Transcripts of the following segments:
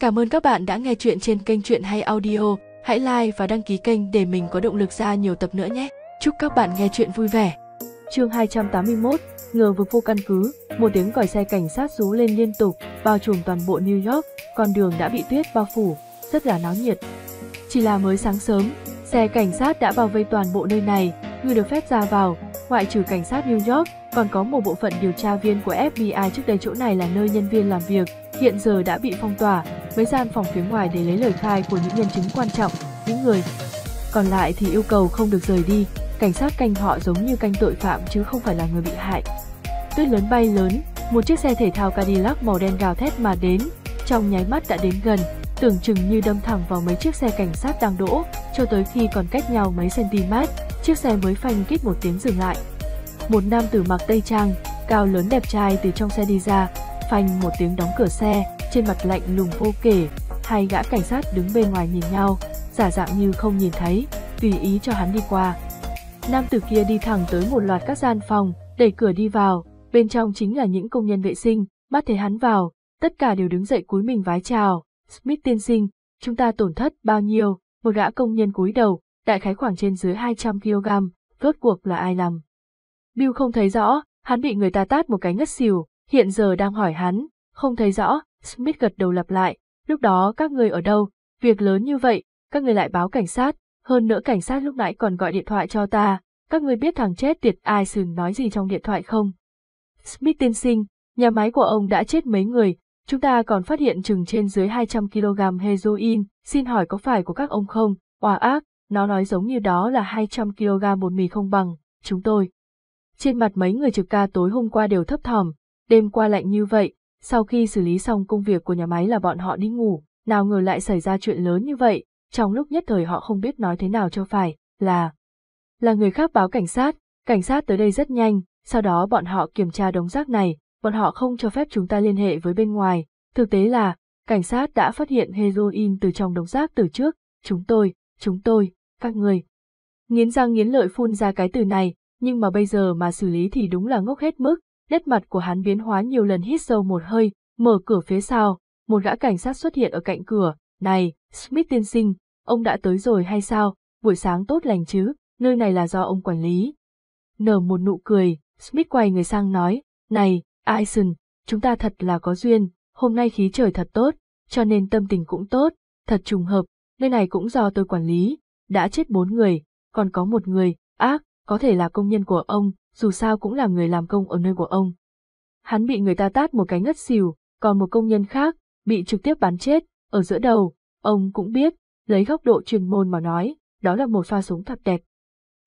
Cảm ơn các bạn đã nghe chuyện trên kênh Chuyện Hay Audio. Hãy like và đăng ký kênh để mình có động lực ra nhiều tập nữa nhé. Chúc các bạn nghe chuyện vui vẻ. Chương 281, ngờ vực vô căn cứ, một tiếng còi xe cảnh sát rú lên liên tục, bao trùm toàn bộ New York, con đường đã bị tuyết bao phủ, rất là náo nhiệt. Chỉ là mới sáng sớm, xe cảnh sát đã bao vây toàn bộ nơi này, người được phép ra vào, ngoại trừ cảnh sát New York, còn có một bộ phận điều tra viên của FBI trước đây chỗ này là nơi nhân viên làm việc, hiện giờ đã bị phong tỏa, với gian phòng phía ngoài để lấy lời khai của những nhân chứng quan trọng, những người còn lại thì yêu cầu không được rời đi, cảnh sát canh họ giống như canh tội phạm chứ không phải là người bị hại. Tuyết lớn bay lớn, một chiếc xe thể thao Cadillac màu đen gào thét mà đến, trong nháy mắt đã đến gần, tưởng chừng như đâm thẳng vào mấy chiếc xe cảnh sát đang đỗ, cho tới khi còn cách nhau mấy cm, chiếc xe mới phanh kít một tiếng dừng lại. Một nam tử mặc tây trang, cao lớn đẹp trai từ trong xe đi ra, phanh một tiếng đóng cửa xe, trên mặt lạnh lùng vô kể, hai gã cảnh sát đứng bên ngoài nhìn nhau, giả dạng như không nhìn thấy, tùy ý cho hắn đi qua. Nam tử kia đi thẳng tới một loạt các gian phòng, đẩy cửa đi vào, bên trong chính là những công nhân vệ sinh, bắt thấy hắn vào, tất cả đều đứng dậy cúi mình vái chào, Smith tiên sinh, chúng ta tổn thất bao nhiêu, một gã công nhân cúi đầu, đại khái khoảng trên dưới 200kg, rốt cuộc là ai làm. Bill không thấy rõ, hắn bị người ta tát một cái ngất xỉu, hiện giờ đang hỏi hắn, không thấy rõ, Smith gật đầu lặp lại, lúc đó các người ở đâu, việc lớn như vậy, các người lại báo cảnh sát, hơn nữa cảnh sát lúc nãy còn gọi điện thoại cho ta, các người biết thằng chết tiệt ai sừng nói gì trong điện thoại không? Smith tiên sinh, nhà máy của ông đã chết mấy người, chúng ta còn phát hiện chừng trên dưới 200kg heroin, xin hỏi có phải của các ông không, hòa ác, nó nói giống như đó là 200kg bột mì không bằng, chúng tôi. Trên mặt mấy người trực ca tối hôm qua đều thấp thỏm, Đêm qua lạnh như vậy, sau khi xử lý xong công việc của nhà máy là bọn họ đi ngủ, nào ngờ lại xảy ra chuyện lớn như vậy, trong lúc nhất thời họ không biết nói thế nào cho phải, là... Là người khác báo cảnh sát, cảnh sát tới đây rất nhanh, sau đó bọn họ kiểm tra đống rác này, bọn họ không cho phép chúng ta liên hệ với bên ngoài, thực tế là, cảnh sát đã phát hiện heroin từ trong đống rác từ trước, chúng tôi, chúng tôi, các người. Nghiến răng nghiến lợi phun ra cái từ này, nhưng mà bây giờ mà xử lý thì đúng là ngốc hết mức, nét mặt của hắn biến hóa nhiều lần hít sâu một hơi, mở cửa phía sau, một gã cảnh sát xuất hiện ở cạnh cửa, này, Smith tiên sinh, ông đã tới rồi hay sao, buổi sáng tốt lành chứ, nơi này là do ông quản lý. Nở một nụ cười, Smith quay người sang nói, này, Ison, chúng ta thật là có duyên, hôm nay khí trời thật tốt, cho nên tâm tình cũng tốt, thật trùng hợp, nơi này cũng do tôi quản lý, đã chết bốn người, còn có một người, ác, có thể là công nhân của ông, dù sao cũng là người làm công ở nơi của ông. Hắn bị người ta tát một cái ngất xỉu, còn một công nhân khác, bị trực tiếp bắn chết, ở giữa đầu, ông cũng biết, lấy góc độ chuyên môn mà nói, đó là một pha súng thật đẹp.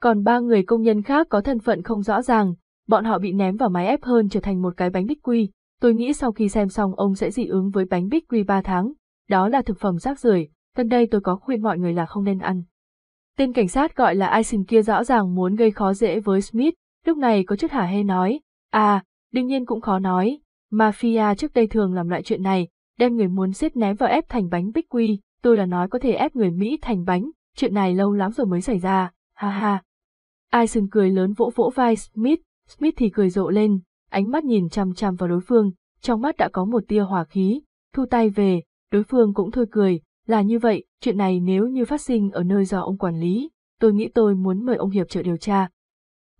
Còn ba người công nhân khác có thân phận không rõ ràng, bọn họ bị ném vào máy ép hơn trở thành một cái bánh bích quy, tôi nghĩ sau khi xem xong ông sẽ dị ứng với bánh bích quy 3 tháng, đó là thực phẩm rác rưởi, gần đây tôi có khuyên mọi người là không nên ăn. Tên cảnh sát gọi là Aisin kia rõ ràng muốn gây khó dễ với Smith, lúc này có chút hả hê nói, à, đương nhiên cũng khó nói, mafia trước đây thường làm loại chuyện này, đem người muốn giết ném vào ép thành bánh bích quy, tôi là nói có thể ép người Mỹ thành bánh, chuyện này lâu lắm rồi mới xảy ra, ha ha. Aisin cười lớn vỗ vỗ vai Smith, Smith thì cười rộ lên, ánh mắt nhìn chằm chằm vào đối phương, trong mắt đã có một tia hỏa khí, thu tay về, đối phương cũng thôi cười, là như vậy, chuyện này nếu như phát sinh ở nơi do ông quản lý, tôi nghĩ tôi muốn mời ông hiệp trợ điều tra.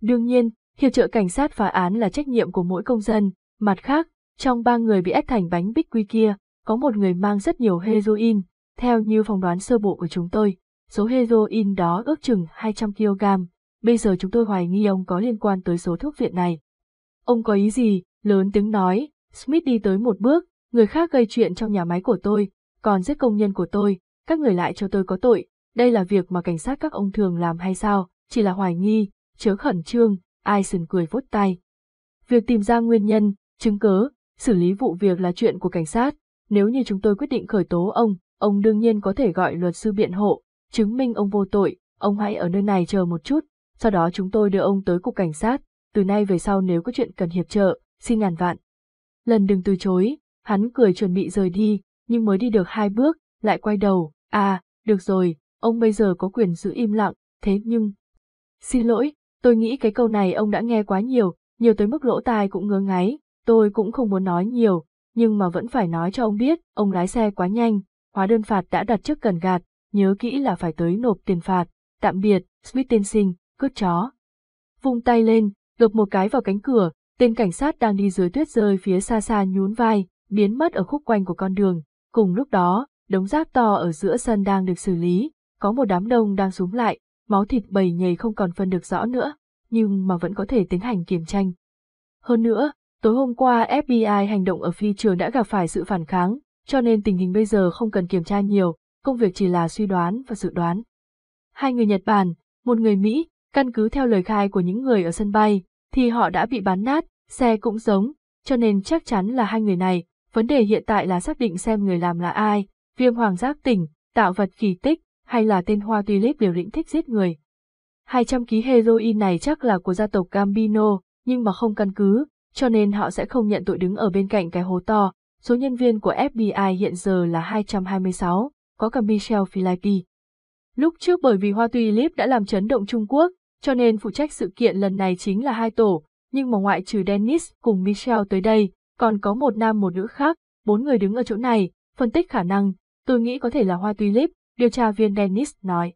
Đương nhiên, hiệp trợ cảnh sát phá án là trách nhiệm của mỗi công dân, mặt khác, trong ba người bị ép thành bánh bích quy kia, có một người mang rất nhiều heroin, theo như phỏng đoán sơ bộ của chúng tôi, số heroin đó ước chừng 200 kg, bây giờ chúng tôi hoài nghi ông có liên quan tới số thuốc viện này. Ông có ý gì? Lớn tiếng nói, Smith đi tới một bước, người khác gây chuyện trong nhà máy của tôi, còn giết công nhân của tôi, các người lại cho tôi có tội, đây là việc mà cảnh sát các ông thường làm hay sao, chỉ là hoài nghi, chớ khẩn trương, Eisen cười vốt tay. Việc tìm ra nguyên nhân, chứng cớ, xử lý vụ việc là chuyện của cảnh sát, nếu như chúng tôi quyết định khởi tố ông, ông đương nhiên có thể gọi luật sư biện hộ, chứng minh ông vô tội, ông hãy ở nơi này chờ một chút, sau đó chúng tôi đưa ông tới cục cảnh sát, từ nay về sau nếu có chuyện cần hiệp trợ, xin ngàn vạn. Lần đừng từ chối, hắn cười chuẩn bị rời đi, nhưng mới đi được hai bước, lại quay đầu, à, được rồi, ông bây giờ có quyền giữ im lặng, thế nhưng... Xin lỗi, tôi nghĩ cái câu này ông đã nghe quá nhiều, nhiều tới mức lỗ tai cũng ngứa ngáy, tôi cũng không muốn nói nhiều, nhưng mà vẫn phải nói cho ông biết, ông lái xe quá nhanh, hóa đơn phạt đã đặt trước cần gạt, nhớ kỹ là phải tới nộp tiền phạt, tạm biệt, Smith tiên sinh, cướp chó. Vung tay lên, gập một cái vào cánh cửa, tên cảnh sát đang đi dưới tuyết rơi phía xa xa nhún vai, biến mất ở khúc quanh của con đường, Cùng lúc đó, đống rác to ở giữa sân đang được xử lý, có một đám đông đang xuống lại, máu thịt bầy nhầy không còn phân được rõ nữa, nhưng mà vẫn có thể tiến hành kiểm tranh. Hơn nữa, tối hôm qua FBI hành động ở phi trường đã gặp phải sự phản kháng, cho nên tình hình bây giờ không cần kiểm tra nhiều, công việc chỉ là suy đoán và dự đoán. Hai người Nhật Bản, một người Mỹ, căn cứ theo lời khai của những người ở sân bay, thì họ đã bị bắn nát, xe cũng giống, cho nên chắc chắn là hai người này, Vấn đề hiện tại là xác định xem người làm là ai, viêm hoàng giác tỉnh, tạo vật kỳ tích, hay là tên hoa tulip liều lĩnh thích giết người. 200 ký heroin này chắc là của gia tộc Gambino, nhưng mà không căn cứ, cho nên họ sẽ không nhận tội đứng ở bên cạnh cái hố to. Số nhân viên của FBI hiện giờ là 226, có cả Michelle Filippi. Lúc trước bởi vì hoa tulip đã làm chấn động Trung Quốc, cho nên phụ trách sự kiện lần này chính là hai tổ, nhưng mà ngoại trừ Dennis cùng Michelle tới đây, còn có một nam một nữ khác, bốn người đứng ở chỗ này, phân tích khả năng, tôi nghĩ có thể là hoa tulip, điều tra viên Dennis nói.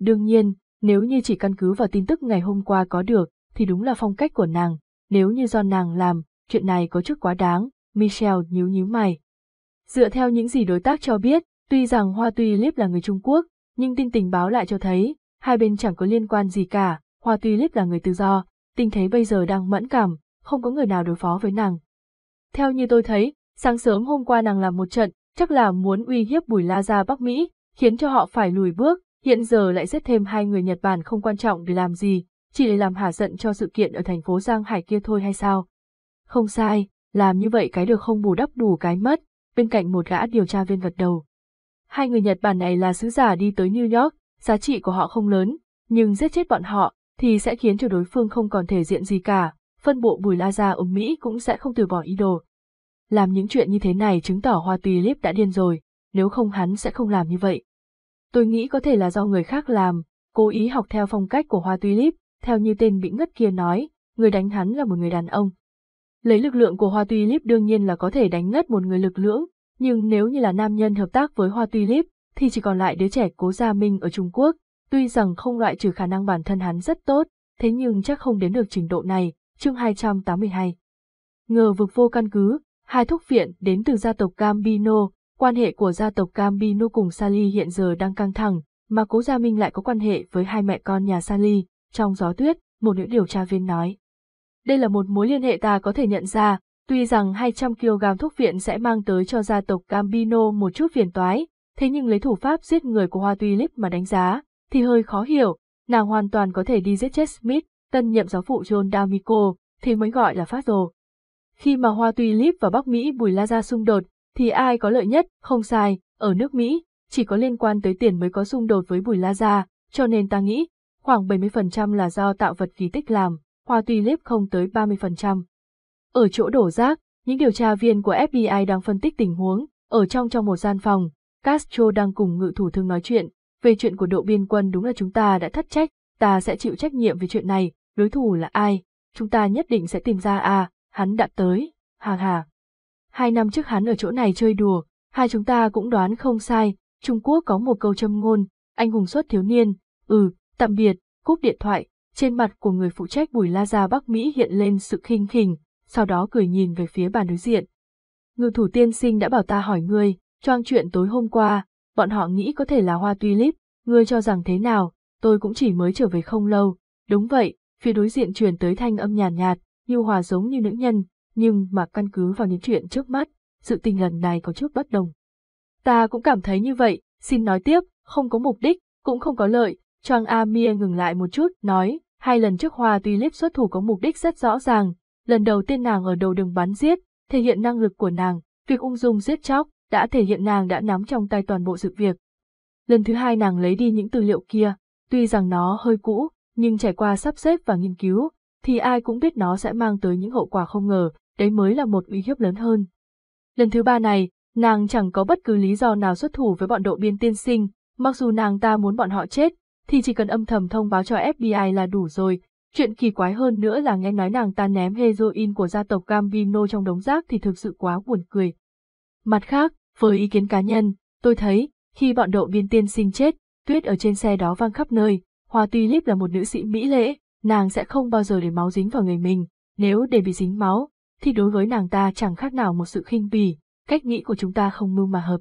Đương nhiên, nếu như chỉ căn cứ vào tin tức ngày hôm qua có được, thì đúng là phong cách của nàng, nếu như do nàng làm, chuyện này có chút quá đáng, Michelle nhíu nhíu mày. Dựa theo những gì đối tác cho biết, tuy rằng Hoa Tulip là người Trung Quốc, nhưng tin tình báo lại cho thấy, hai bên chẳng có liên quan gì cả, Hoa Tulip là người tự do, tình thế bây giờ đang mẫn cảm, không có người nào đối phó với nàng, theo như tôi thấy, sáng sớm hôm qua nàng làm một trận, chắc là muốn uy hiếp Bùi La ra Bắc Mỹ, khiến cho họ phải lùi bước, hiện giờ lại giết thêm hai người Nhật Bản không quan trọng để làm gì, chỉ để làm hả giận cho sự kiện ở thành phố Giang Hải kia thôi hay sao? Không sai, làm như vậy cái được không bù đắp đủ cái mất, bên cạnh một gã điều tra viên vật đầu. Hai người Nhật Bản này là sứ giả đi tới New York, giá trị của họ không lớn, nhưng giết chết bọn họ thì sẽ khiến cho đối phương không còn thể diện gì cả, phân bộ Bùi La Gia ở Mỹ cũng sẽ không từ bỏ ý đồ. Làm những chuyện như thế này chứng tỏ Hoa Tulip đã điên rồi, nếu không hắn sẽ không làm như vậy. Tôi nghĩ có thể là do người khác làm, cố ý học theo phong cách của Hoa Tulip, theo như tên bị ngất kia nói, người đánh hắn là một người đàn ông. Lấy lực lượng của Hoa Tulip đương nhiên là có thể đánh ngất một người lực lưỡng, nhưng nếu như là nam nhân hợp tác với Hoa Tulip, thì chỉ còn lại đứa trẻ Cố Gia Minh ở Trung Quốc, tuy rằng không loại trừ khả năng bản thân hắn rất tốt, thế nhưng chắc không đến được trình độ này, chương 282. Ngờ vực vô căn cứ, hai thúc viện đến từ gia tộc Gambino, quan hệ của gia tộc Gambino cùng Sally hiện giờ đang căng thẳng, mà cố Gia Minh lại có quan hệ với hai mẹ con nhà Sally, trong gió tuyết, một nữ điều tra viên nói. Đây là một mối liên hệ ta có thể nhận ra, tuy rằng 200kg thuốc viện sẽ mang tới cho gia tộc Gambino một chút phiền toái, thế nhưng lấy thủ pháp giết người của Hoa Tulip mà đánh giá, thì hơi khó hiểu, nàng hoàn toàn có thể đi giết chết Smith, tân nhậm giáo phụ John D'Amico, thì mới gọi là phát rồ. Khi mà hoa tulip và Bắc Mỹ bùi la gia xung đột, thì ai có lợi nhất, không sai, ở nước Mỹ, chỉ có liên quan tới tiền mới có xung đột với bùi la gia. cho nên ta nghĩ, khoảng 70% là do tạo vật kỳ tích làm, hoa tulip không tới 30%. Ở chỗ đổ rác, những điều tra viên của FBI đang phân tích tình huống, ở trong trong một gian phòng, Castro đang cùng ngự thủ thương nói chuyện, về chuyện của độ biên quân đúng là chúng ta đã thất trách, ta sẽ chịu trách nhiệm về chuyện này, đối thủ là ai, chúng ta nhất định sẽ tìm ra à, hắn đã tới, hà hà. Hai năm trước hắn ở chỗ này chơi đùa, hai chúng ta cũng đoán không sai, Trung Quốc có một câu châm ngôn, anh hùng xuất thiếu niên, ừ, tạm biệt, cúp điện thoại, trên mặt của người phụ trách Bùi La Gia Bắc Mỹ hiện lên sự khinh khỉnh, sau đó cười nhìn về phía bàn đối diện. Ngư thủ tiên sinh đã bảo ta hỏi ngươi, choang chuyện tối hôm qua, bọn họ nghĩ có thể là hoa tulip, ngươi cho rằng thế nào, tôi cũng chỉ mới trở về không lâu, đúng vậy, phía đối diện truyền tới thanh âm nhàn nhạt, nhạt, nhu hòa giống như nữ nhân, nhưng mà căn cứ vào những chuyện trước mắt, sự tình lần này có chút bất đồng. Ta cũng cảm thấy như vậy, xin nói tiếp, không có mục đích, cũng không có lợi, Choang Amir ngừng lại một chút, nói, hai lần trước hòa tuy Tulip xuất thủ có mục đích rất rõ ràng, lần đầu tiên nàng ở đầu đường bắn giết, thể hiện năng lực của nàng, việc ung dung giết chóc, đã thể hiện nàng đã nắm trong tay toàn bộ sự việc. Lần thứ hai nàng lấy đi những tư liệu kia, tuy rằng nó hơi cũ, nhưng trải qua sắp xếp và nghiên cứu, thì ai cũng biết nó sẽ mang tới những hậu quả không ngờ, đấy mới là một uy hiếp lớn hơn. Lần thứ ba này, nàng chẳng có bất cứ lý do nào xuất thủ với bọn độ biên tiên sinh, mặc dù nàng ta muốn bọn họ chết, thì chỉ cần âm thầm thông báo cho FBI là đủ rồi. Chuyện kỳ quái hơn nữa là nghe nói nàng ta ném heroin của gia tộc Gambino trong đống rác thì thực sự quá buồn cười. Mặt khác, với ý kiến cá nhân, tôi thấy, khi bọn độ biên tiên sinh chết, tuyết ở trên xe đó vang khắp nơi, Hoa Tulip là một nữ sĩ mỹ lệ, nàng sẽ không bao giờ để máu dính vào người mình, nếu để bị dính máu, thì đối với nàng ta chẳng khác nào một sự khinh bỉ, cách nghĩ của chúng ta không mưu mà hợp.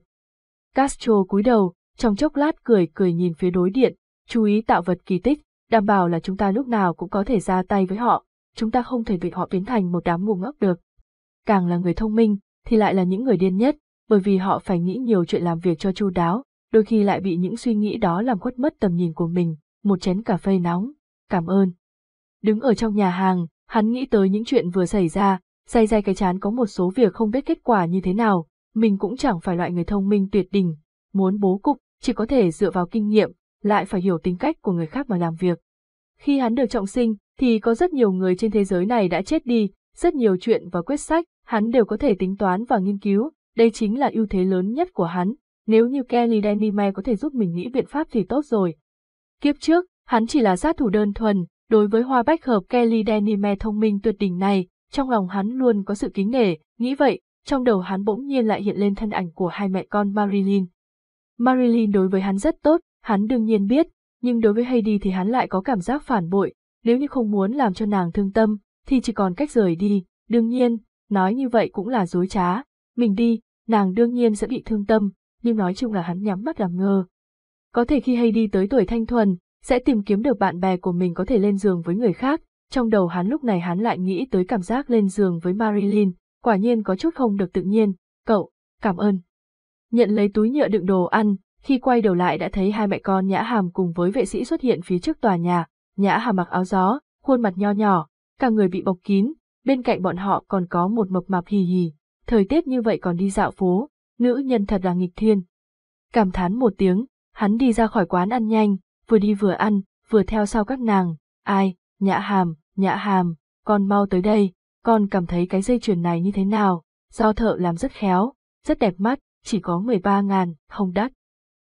Castro cúi đầu, trong chốc lát cười cười nhìn phía đối điện, chú ý tạo vật kỳ tích, đảm bảo là chúng ta lúc nào cũng có thể ra tay với họ, chúng ta không thể bị họ biến thành một đám ngu ngốc được. Càng là người thông minh, thì lại là những người điên nhất, bởi vì họ phải nghĩ nhiều chuyện làm việc cho chu đáo, đôi khi lại bị những suy nghĩ đó làm khuất mất tầm nhìn của mình, một chén cà phê nóng, cảm ơn. Đứng ở trong nhà hàng, hắn nghĩ tới những chuyện vừa xảy ra, say dai cái chán có một số việc không biết kết quả như thế nào, mình cũng chẳng phải loại người thông minh tuyệt đỉnh, muốn bố cục, chỉ có thể dựa vào kinh nghiệm, lại phải hiểu tính cách của người khác mà làm việc. Khi hắn được trọng sinh, thì có rất nhiều người trên thế giới này đã chết đi, rất nhiều chuyện và quyết sách, hắn đều có thể tính toán và nghiên cứu, đây chính là ưu thế lớn nhất của hắn. Nếu như Kelly Danime có thể giúp mình nghĩ biện pháp thì tốt rồi, Kiếp trước, hắn chỉ là sát thủ đơn thuần, đối với hoa bách hợp Kelly Denime thông minh tuyệt đỉnh này, trong lòng hắn luôn có sự kính nể, nghĩ vậy, trong đầu hắn bỗng nhiên lại hiện lên thân ảnh của hai mẹ con Marilyn. Marilyn đối với hắn rất tốt, hắn đương nhiên biết, nhưng đối với Heidi thì hắn lại có cảm giác phản bội, nếu như không muốn làm cho nàng thương tâm, thì chỉ còn cách rời đi, đương nhiên, nói như vậy cũng là dối trá, mình đi, nàng đương nhiên sẽ bị thương tâm, nhưng nói chung là hắn nhắm mắt làm ngơ, có thể khi hay đi tới tuổi thanh thuần, sẽ tìm kiếm được bạn bè của mình có thể lên giường với người khác, trong đầu hắn lúc này hắn lại nghĩ tới cảm giác lên giường với Marilyn, quả nhiên có chút không được tự nhiên, cậu, cảm ơn. Nhận lấy túi nhựa đựng đồ ăn, khi quay đầu lại đã thấy hai mẹ con Nhã Hàm cùng với vệ sĩ xuất hiện phía trước tòa nhà, Nhã Hàm mặc áo gió, khuôn mặt nho nhỏ, cả người bị bọc kín, bên cạnh bọn họ còn có một mập mạp hì hì, thời tiết như vậy còn đi dạo phố, nữ nhân thật là nghịch thiên. Cảm thán một tiếng, Hắn đi ra khỏi quán ăn nhanh, vừa đi vừa ăn, vừa theo sau các nàng, ai, nhã hàm, nhã hàm, con mau tới đây, con cảm thấy cái dây chuyền này như thế nào, do thợ làm rất khéo, rất đẹp mắt, chỉ có 13 ngàn, không đắt.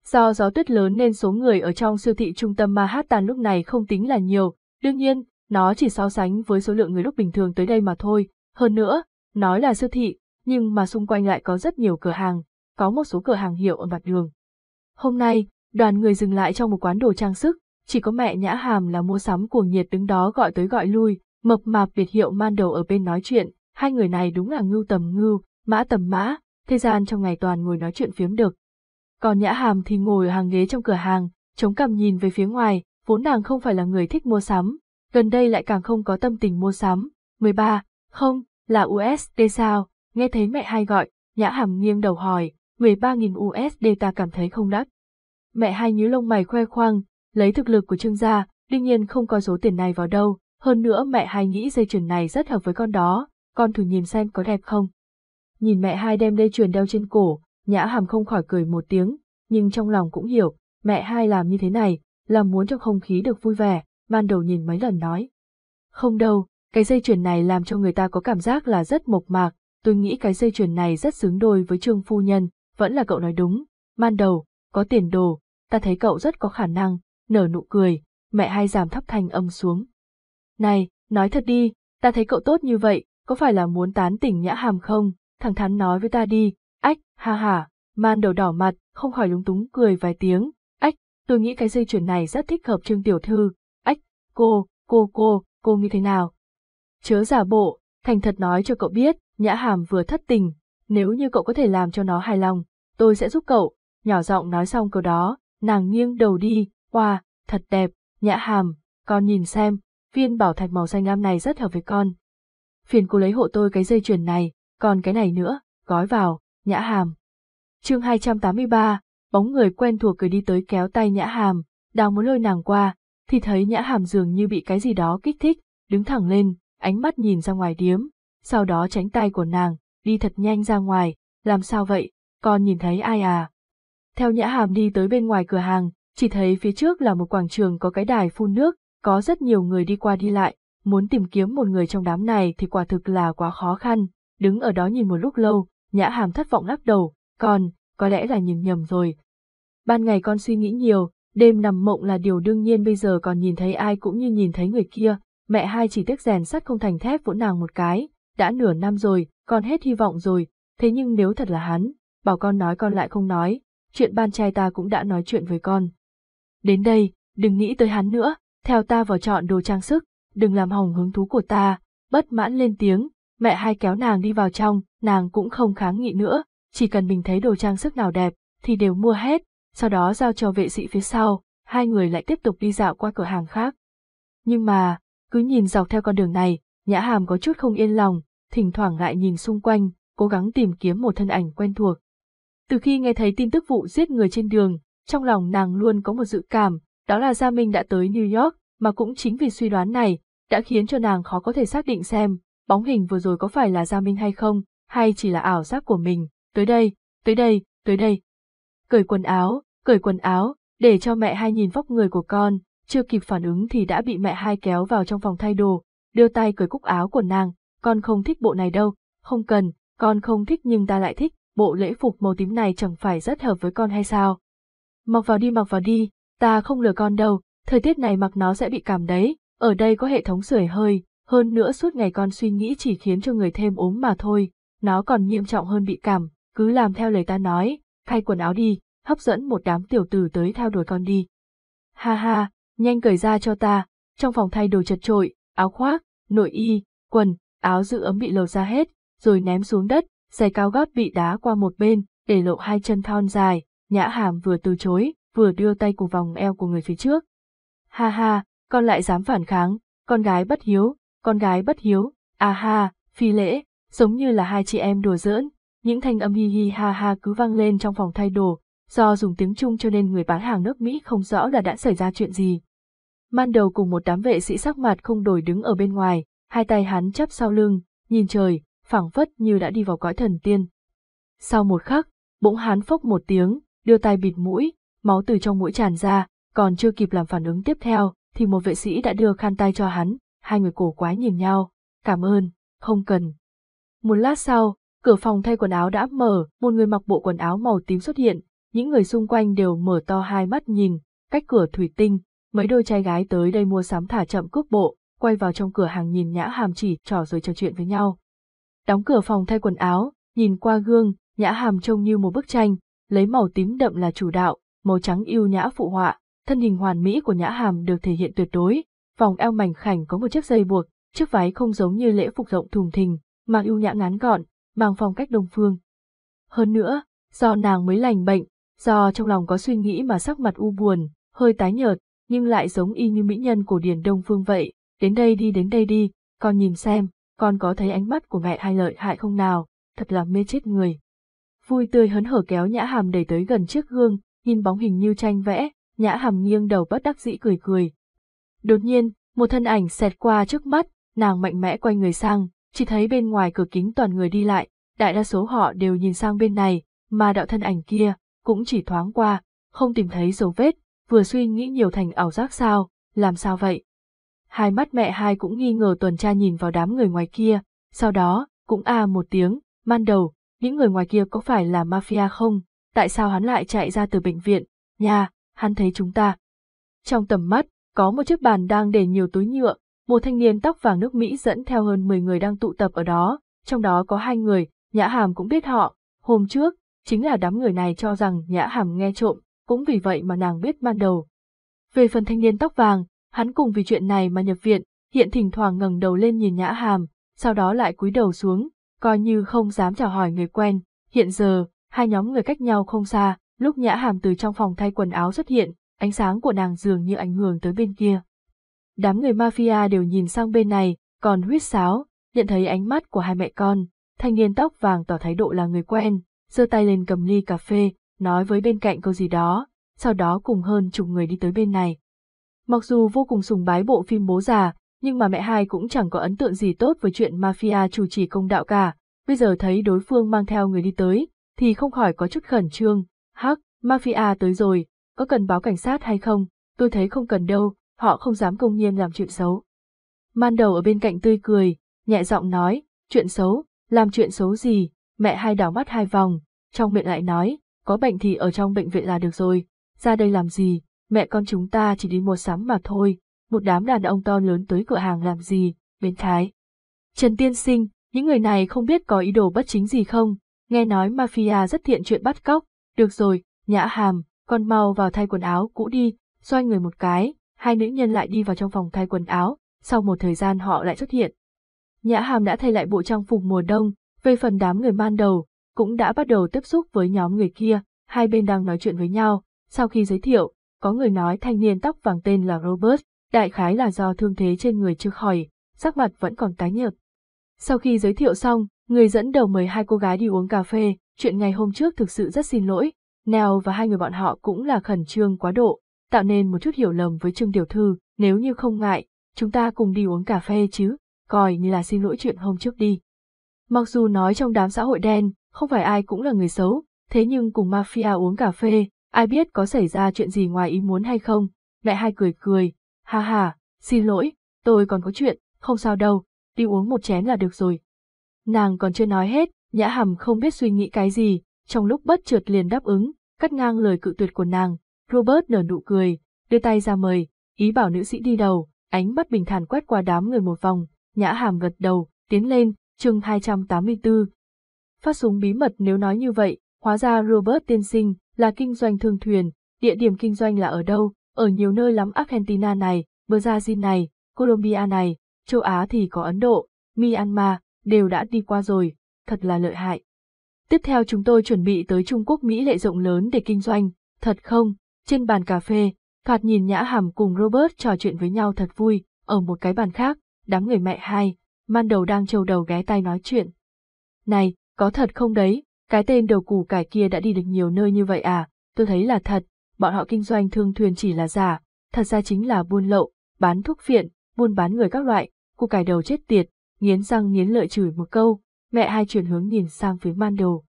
Do gió tuyết lớn nên số người ở trong siêu thị trung tâm Manhattan lúc này không tính là nhiều, đương nhiên, nó chỉ so sánh với số lượng người lúc bình thường tới đây mà thôi, hơn nữa, nói là siêu thị, nhưng mà xung quanh lại có rất nhiều cửa hàng, có một số cửa hàng hiệu ở mặt đường, Hôm nay, đoàn người dừng lại trong một quán đồ trang sức, chỉ có mẹ Nhã Hàm là mua sắm cuồng nhiệt đứng đó gọi tới gọi lui, mập mạp biệt hiệu man đầu ở bên nói chuyện, hai người này đúng là ngưu tầm ngưu, mã tầm mã, thời gian trong ngày toàn ngồi nói chuyện phiếm được. Còn Nhã Hàm thì ngồi ở hàng ghế trong cửa hàng, chống cằm nhìn về phía ngoài, vốn nàng không phải là người thích mua sắm, gần đây lại càng không có tâm tình mua sắm. 13, không, là USD sao, nghe thấy mẹ hai gọi, Nhã Hàm nghiêng đầu hỏi, 13.000 USD ta cảm thấy không đắt. Mẹ hai nhíu lông mày khoe khoang, lấy thực lực của Trương gia, đương nhiên không có số tiền này vào đâu, hơn nữa mẹ hai nghĩ dây chuyền này rất hợp với con đó, con thử nhìn xem có đẹp không. Nhìn mẹ hai đem dây chuyền đeo trên cổ, nhã hàm không khỏi cười một tiếng, nhưng trong lòng cũng hiểu, mẹ hai làm như thế này, là muốn cho không khí được vui vẻ, ban đầu nhìn mấy lần nói. Không đâu, cái dây chuyền này làm cho người ta có cảm giác là rất mộc mạc, tôi nghĩ cái dây chuyền này rất xứng đôi với trương phu nhân, vẫn là cậu nói đúng, man đầu, có tiền đồ, ta thấy cậu rất có khả năng, nở nụ cười, mẹ hai giảm thấp thanh âm xuống. Này, nói thật đi, ta thấy cậu tốt như vậy, có phải là muốn tán tỉnh nhã hàm không, thẳng thắn nói với ta đi, ách, ha ha, man đầu đỏ mặt, không khỏi lúng túng cười vài tiếng, ách, tôi nghĩ cái dây chuyển này rất thích hợp trương tiểu thư, ách, cô, cô cô, cô như thế nào? Chớ giả bộ, thành thật nói cho cậu biết, nhã hàm vừa thất tình, nếu như cậu có thể làm cho nó hài lòng, tôi sẽ giúp cậu, nhỏ giọng nói xong câu đó, nàng nghiêng đầu đi, qua, wow, thật đẹp, nhã hàm, con nhìn xem, viên bảo thạch màu xanh lam này rất hợp với con. Phiền cô lấy hộ tôi cái dây chuyền này, còn cái này nữa, gói vào, nhã hàm. chương 283, bóng người quen thuộc cười đi tới kéo tay nhã hàm, đang muốn lôi nàng qua, thì thấy nhã hàm dường như bị cái gì đó kích thích, đứng thẳng lên, ánh mắt nhìn ra ngoài điếm, sau đó tránh tay của nàng, đi thật nhanh ra ngoài, làm sao vậy, con nhìn thấy ai à? Theo Nhã Hàm đi tới bên ngoài cửa hàng, chỉ thấy phía trước là một quảng trường có cái đài phun nước, có rất nhiều người đi qua đi lại, muốn tìm kiếm một người trong đám này thì quả thực là quá khó khăn, đứng ở đó nhìn một lúc lâu, Nhã Hàm thất vọng lắc đầu, con, có lẽ là nhìn nhầm rồi. Ban ngày con suy nghĩ nhiều, đêm nằm mộng là điều đương nhiên bây giờ còn nhìn thấy ai cũng như nhìn thấy người kia, mẹ hai chỉ tiếc rèn sắt không thành thép vỗ nàng một cái, đã nửa năm rồi, con hết hy vọng rồi, thế nhưng nếu thật là hắn, bảo con nói con lại không nói, chuyện ban trai ta cũng đã nói chuyện với con. Đến đây, đừng nghĩ tới hắn nữa, theo ta vào chọn đồ trang sức, đừng làm hỏng hứng thú của ta, bất mãn lên tiếng, mẹ hai kéo nàng đi vào trong, nàng cũng không kháng nghị nữa, chỉ cần mình thấy đồ trang sức nào đẹp, thì đều mua hết, sau đó giao cho vệ sĩ phía sau, hai người lại tiếp tục đi dạo qua cửa hàng khác. Nhưng mà, cứ nhìn dọc theo con đường này, Nhã Hàm có chút không yên lòng, thỉnh thoảng lại nhìn xung quanh, cố gắng tìm kiếm một thân ảnh quen thuộc. Từ khi nghe thấy tin tức vụ giết người trên đường, trong lòng nàng luôn có một dự cảm, đó là Gia Minh đã tới New York, mà cũng chính vì suy đoán này, đã khiến cho nàng khó có thể xác định xem, bóng hình vừa rồi có phải là Gia Minh hay không, hay chỉ là ảo giác của mình, tới đây, tới đây, tới đây. Cởi quần áo, cởi quần áo, để cho mẹ hai nhìn vóc người của con, chưa kịp phản ứng thì đã bị mẹ hai kéo vào trong phòng thay đồ, đưa tay cởi cúc áo của nàng, con không thích bộ này đâu, không cần, con không thích nhưng ta lại thích, bộ lễ phục màu tím này chẳng phải rất hợp với con hay sao? Mặc vào đi mặc vào đi, ta không lừa con đâu, thời tiết này mặc nó sẽ bị cảm đấy, ở đây có hệ thống sưởi hơi, hơn nữa suốt ngày con suy nghĩ chỉ khiến cho người thêm ốm mà thôi, nó còn nghiêm trọng hơn bị cảm, cứ làm theo lời ta nói, thay quần áo đi, hấp dẫn một đám tiểu tử tới theo đuổi con đi. Ha ha, nhanh cởi ra cho ta, trong phòng thay đồ chật trội, áo khoác, nội y, quần, áo giữ ấm bị lột ra hết, rồi ném xuống đất, giày cao gót bị đá qua một bên, để lộ hai chân thon dài, nhã hàm vừa từ chối, vừa đưa tay cùng vòng eo của người phía trước. Ha ha, con lại dám phản kháng, con gái bất hiếu, con gái bất hiếu, à ha, phi lễ, giống như là hai chị em đùa giỡn, những thanh âm hi hi ha ha cứ vang lên trong phòng thay đồ, do dùng tiếng Trung cho nên người bán hàng nước Mỹ không rõ là đã xảy ra chuyện gì. Man đầu cùng một đám vệ sĩ sắc mặt không đổi đứng ở bên ngoài, hai tay hắn chắp sau lưng, nhìn trời, phảng phất như đã đi vào cõi thần tiên. Sau một khắc, bỗng hắn phốc một tiếng, đưa tay bịt mũi, máu từ trong mũi tràn ra, còn chưa kịp làm phản ứng tiếp theo, thì một vệ sĩ đã đưa khăn tay cho hắn, hai người cổ quái nhìn nhau, cảm ơn, không cần. Một lát sau, cửa phòng thay quần áo đã mở, một người mặc bộ quần áo màu tím xuất hiện, những người xung quanh đều mở to hai mắt nhìn, cách cửa thủy tinh, mấy đôi trai gái tới đây mua sắm thả chậm cước bộ, quay vào trong cửa hàng nhìn Nhã Hàm chỉ, trò rồi trò chuyện với nhau. Đóng cửa phòng thay quần áo, nhìn qua gương, Nhã Hàm trông như một bức tranh, lấy màu tím đậm là chủ đạo, màu trắng yêu nhã phụ họa, thân hình hoàn mỹ của Nhã Hàm được thể hiện tuyệt đối, vòng eo mảnh khảnh có một chiếc dây buộc, chiếc váy không giống như lễ phục rộng thùng thình, mà ưu nhã ngắn gọn, mang phong cách đông phương. Hơn nữa, do nàng mới lành bệnh, do trong lòng có suy nghĩ mà sắc mặt u buồn, hơi tái nhợt, nhưng lại giống y như mỹ nhân cổ điển đông phương vậy, đến đây đi đến đây đi, con nhìn xem, con có thấy ánh mắt của mẹ hay lợi hại không nào, thật là mê chết người. Vui tươi hớn hở kéo nhã hàm đẩy tới gần chiếc gương, nhìn bóng hình như tranh vẽ, nhã hàm nghiêng đầu bất đắc dĩ cười cười. Đột nhiên, một thân ảnh xẹt qua trước mắt, nàng mạnh mẽ quay người sang, chỉ thấy bên ngoài cửa kính toàn người đi lại, đại đa số họ đều nhìn sang bên này, mà đạo thân ảnh kia, cũng chỉ thoáng qua, không tìm thấy dấu vết, vừa suy nghĩ nhiều thành ảo giác sao, làm sao vậy? hai mắt mẹ hai cũng nghi ngờ tuần tra nhìn vào đám người ngoài kia, sau đó, cũng a à một tiếng, man đầu, những người ngoài kia có phải là mafia không, tại sao hắn lại chạy ra từ bệnh viện, nha, hắn thấy chúng ta. Trong tầm mắt, có một chiếc bàn đang để nhiều túi nhựa, một thanh niên tóc vàng nước Mỹ dẫn theo hơn 10 người đang tụ tập ở đó, trong đó có hai người, Nhã Hàm cũng biết họ, hôm trước, chính là đám người này cho rằng Nhã Hàm nghe trộm, cũng vì vậy mà nàng biết ban đầu. Về phần thanh niên tóc vàng, Hắn cùng vì chuyện này mà nhập viện, hiện thỉnh thoảng ngẩng đầu lên nhìn Nhã Hàm, sau đó lại cúi đầu xuống, coi như không dám chào hỏi người quen. Hiện giờ, hai nhóm người cách nhau không xa, lúc Nhã Hàm từ trong phòng thay quần áo xuất hiện, ánh sáng của nàng dường như ảnh hưởng tới bên kia. Đám người mafia đều nhìn sang bên này, còn huyết sáo, nhận thấy ánh mắt của hai mẹ con, thanh niên tóc vàng tỏ thái độ là người quen, giơ tay lên cầm ly cà phê, nói với bên cạnh câu gì đó, sau đó cùng hơn chục người đi tới bên này. Mặc dù vô cùng sùng bái bộ phim bố già, nhưng mà mẹ hai cũng chẳng có ấn tượng gì tốt với chuyện mafia chủ trì công đạo cả. Bây giờ thấy đối phương mang theo người đi tới, thì không khỏi có chút khẩn trương. Hắc, mafia tới rồi, có cần báo cảnh sát hay không? Tôi thấy không cần đâu, họ không dám công nhiên làm chuyện xấu. Man đầu ở bên cạnh tươi cười, nhẹ giọng nói, chuyện xấu, làm chuyện xấu gì, mẹ hai đảo mắt hai vòng, trong miệng lại nói, có bệnh thì ở trong bệnh viện là được rồi, ra đây làm gì, mẹ con chúng ta chỉ đi mua sắm mà thôi, một đám đàn ông to lớn tới cửa hàng làm gì, bên thái. Trần Tiên Sinh, những người này không biết có ý đồ bất chính gì không, nghe nói mafia rất thiện chuyện bắt cóc, được rồi, nhã hàm, con mau vào thay quần áo cũ đi, xoay người một cái, hai nữ nhân lại đi vào trong phòng thay quần áo, sau một thời gian họ lại xuất hiện. Nhã hàm đã thay lại bộ trang phục mùa đông, về phần đám người ban đầu, cũng đã bắt đầu tiếp xúc với nhóm người kia, hai bên đang nói chuyện với nhau, sau khi giới thiệu, có người nói thanh niên tóc vàng tên là Robert, đại khái là do thương thế trên người chưa khỏi, sắc mặt vẫn còn tái nhợt. Sau khi giới thiệu xong, người dẫn đầu mời hai cô gái đi uống cà phê, chuyện ngày hôm trước thực sự rất xin lỗi, Nell và hai người bọn họ cũng là khẩn trương quá độ, tạo nên một chút hiểu lầm với Trương Tiểu Thư, nếu như không ngại, chúng ta cùng đi uống cà phê chứ, coi như là xin lỗi chuyện hôm trước đi. Mặc dù nói trong đám xã hội đen, không phải ai cũng là người xấu, thế nhưng cùng mafia uống cà phê, ai biết có xảy ra chuyện gì ngoài ý muốn hay không, mẹ hai cười cười, ha ha, xin lỗi, tôi còn có chuyện, không sao đâu, đi uống một chén là được rồi. Nàng còn chưa nói hết, nhã hầm không biết suy nghĩ cái gì, trong lúc bất chợt liền đáp ứng, cắt ngang lời cự tuyệt của nàng, Robert nở nụ cười, đưa tay ra mời, ý bảo nữ sĩ đi đầu, ánh mắt bình thản quét qua đám người một vòng, nhã hàm gật đầu, tiến lên, chương 284. Phát súng bí mật nếu nói như vậy, Hóa ra Robert tiên sinh là kinh doanh thương thuyền, địa điểm kinh doanh là ở đâu, ở nhiều nơi lắm Argentina này, Brazil này, Colombia này, châu Á thì có Ấn Độ, Myanmar, đều đã đi qua rồi, thật là lợi hại. Tiếp theo chúng tôi chuẩn bị tới Trung Quốc Mỹ lệ rộng lớn để kinh doanh, thật không, trên bàn cà phê, Thoạt nhìn Nhã Hàm cùng Robert trò chuyện với nhau thật vui, ở một cái bàn khác, đám người mẹ hai, man đầu đang trâu đầu ghé tay nói chuyện. Này, có thật không đấy, cái tên đầu củ cải kia đã đi được nhiều nơi như vậy à, tôi thấy là thật, bọn họ kinh doanh thương thuyền chỉ là giả, thật ra chính là buôn lậu, bán thuốc phiện, buôn bán người các loại, củ cải đầu chết tiệt, nghiến răng nghiến lợi chửi một câu, mẹ hai chuyển hướng nhìn sang phía man đồ.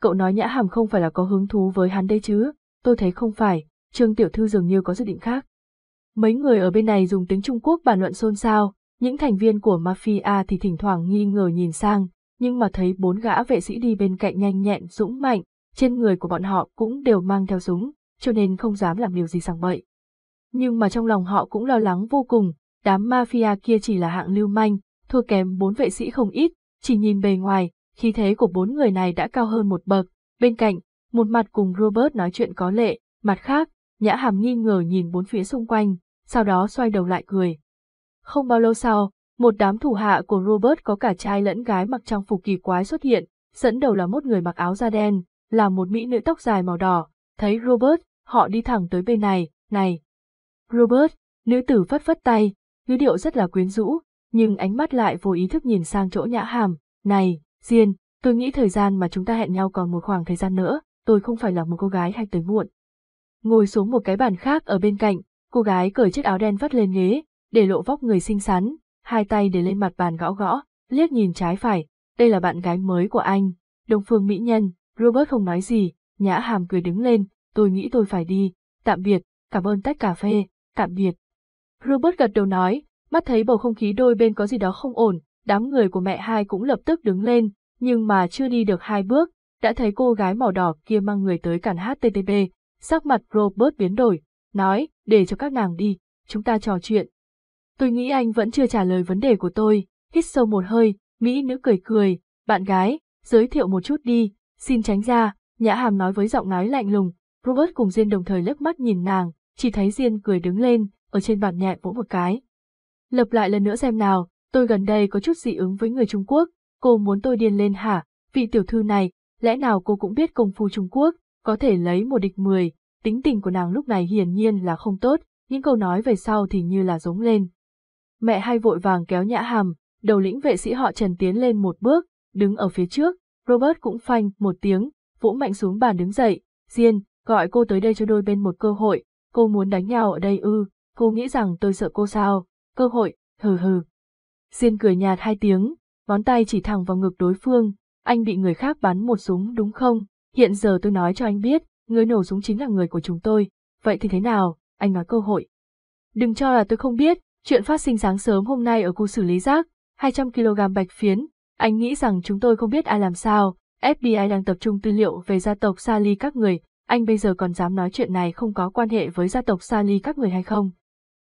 Cậu nói nhã hàm không phải là có hứng thú với hắn đây chứ, tôi thấy không phải, Trương Tiểu Thư dường như có dự định khác. Mấy người ở bên này dùng tiếng Trung Quốc bàn luận xôn xao, những thành viên của mafia thì thỉnh thoảng nghi ngờ nhìn sang, nhưng mà thấy bốn gã vệ sĩ đi bên cạnh nhanh nhẹn dũng mạnh, trên người của bọn họ cũng đều mang theo súng, cho nên không dám làm điều gì sảng bậy. Nhưng mà trong lòng họ cũng lo lắng vô cùng, đám mafia kia chỉ là hạng lưu manh, thua kém bốn vệ sĩ không ít, chỉ nhìn bề ngoài, khí thế của bốn người này đã cao hơn một bậc, bên cạnh, một mặt cùng Robert nói chuyện có lệ, mặt khác, nhã hàm nghi ngờ nhìn bốn phía xung quanh, sau đó xoay đầu lại cười. Không bao lâu sau, một đám thủ hạ của Robert có cả trai lẫn gái mặc trang phục kỳ quái xuất hiện, dẫn đầu là một người mặc áo da đen, là một mỹ nữ tóc dài màu đỏ, thấy Robert, họ đi thẳng tới bên này, này. Robert, nữ tử phất phất tay, ngữ điệu rất là quyến rũ, nhưng ánh mắt lại vô ý thức nhìn sang chỗ nhã hàm, này, Diên, tôi nghĩ thời gian mà chúng ta hẹn nhau còn một khoảng thời gian nữa, tôi không phải là một cô gái hay tới muộn. Ngồi xuống một cái bàn khác ở bên cạnh, cô gái cởi chiếc áo đen vắt lên ghế, để lộ vóc người xinh xắn, hai tay để lên mặt bàn gõ gõ, liếc nhìn trái phải, đây là bạn gái mới của anh, Đông Phương Mỹ Nhân, Robert không nói gì, Nhã Hàm cười đứng lên, tôi nghĩ tôi phải đi, tạm biệt, cảm ơn tách cà phê, tạm biệt. Robert gật đầu nói, mắt thấy bầu không khí đôi bên có gì đó không ổn, đám người của mẹ hai cũng lập tức đứng lên, nhưng mà chưa đi được hai bước, đã thấy cô gái màu đỏ kia mang người tới cản HTTP, sắc mặt Robert biến đổi, nói, để cho các nàng đi, chúng ta trò chuyện, Tôi nghĩ anh vẫn chưa trả lời vấn đề của tôi, hít sâu một hơi, Mỹ nữ cười cười, bạn gái, giới thiệu một chút đi, xin tránh ra, nhã hàm nói với giọng nói lạnh lùng, Robert cùng Diên đồng thời lướt mắt nhìn nàng, chỉ thấy Diên cười đứng lên, ở trên bàn nhẹ vỗ một cái. Lập lại lần nữa xem nào, tôi gần đây có chút dị ứng với người Trung Quốc, cô muốn tôi điên lên hả, vị tiểu thư này, lẽ nào cô cũng biết công phu Trung Quốc, có thể lấy một địch mười, tính tình của nàng lúc này hiển nhiên là không tốt, những câu nói về sau thì như là giống lên mẹ hai vội vàng kéo nhã hàm, đầu lĩnh vệ sĩ họ Trần tiến lên một bước, đứng ở phía trước, Robert cũng phanh một tiếng, vũ mạnh xuống bàn đứng dậy, Diên, gọi cô tới đây cho đôi bên một cơ hội, cô muốn đánh nhau ở đây ư, cô nghĩ rằng tôi sợ cô sao, cơ hội, hừ hừ. Diên cười nhạt hai tiếng, ngón tay chỉ thẳng vào ngực đối phương, anh bị người khác bắn một súng đúng không, hiện giờ tôi nói cho anh biết, người nổ súng chính là người của chúng tôi, vậy thì thế nào, anh nói cơ hội. Đừng cho là tôi không biết, Chuyện phát sinh sáng sớm hôm nay ở khu xử lý rác, 200kg bạch phiến, anh nghĩ rằng chúng tôi không biết ai làm sao, FBI đang tập trung tư liệu về gia tộc Sally các người, anh bây giờ còn dám nói chuyện này không có quan hệ với gia tộc Sally các người hay không.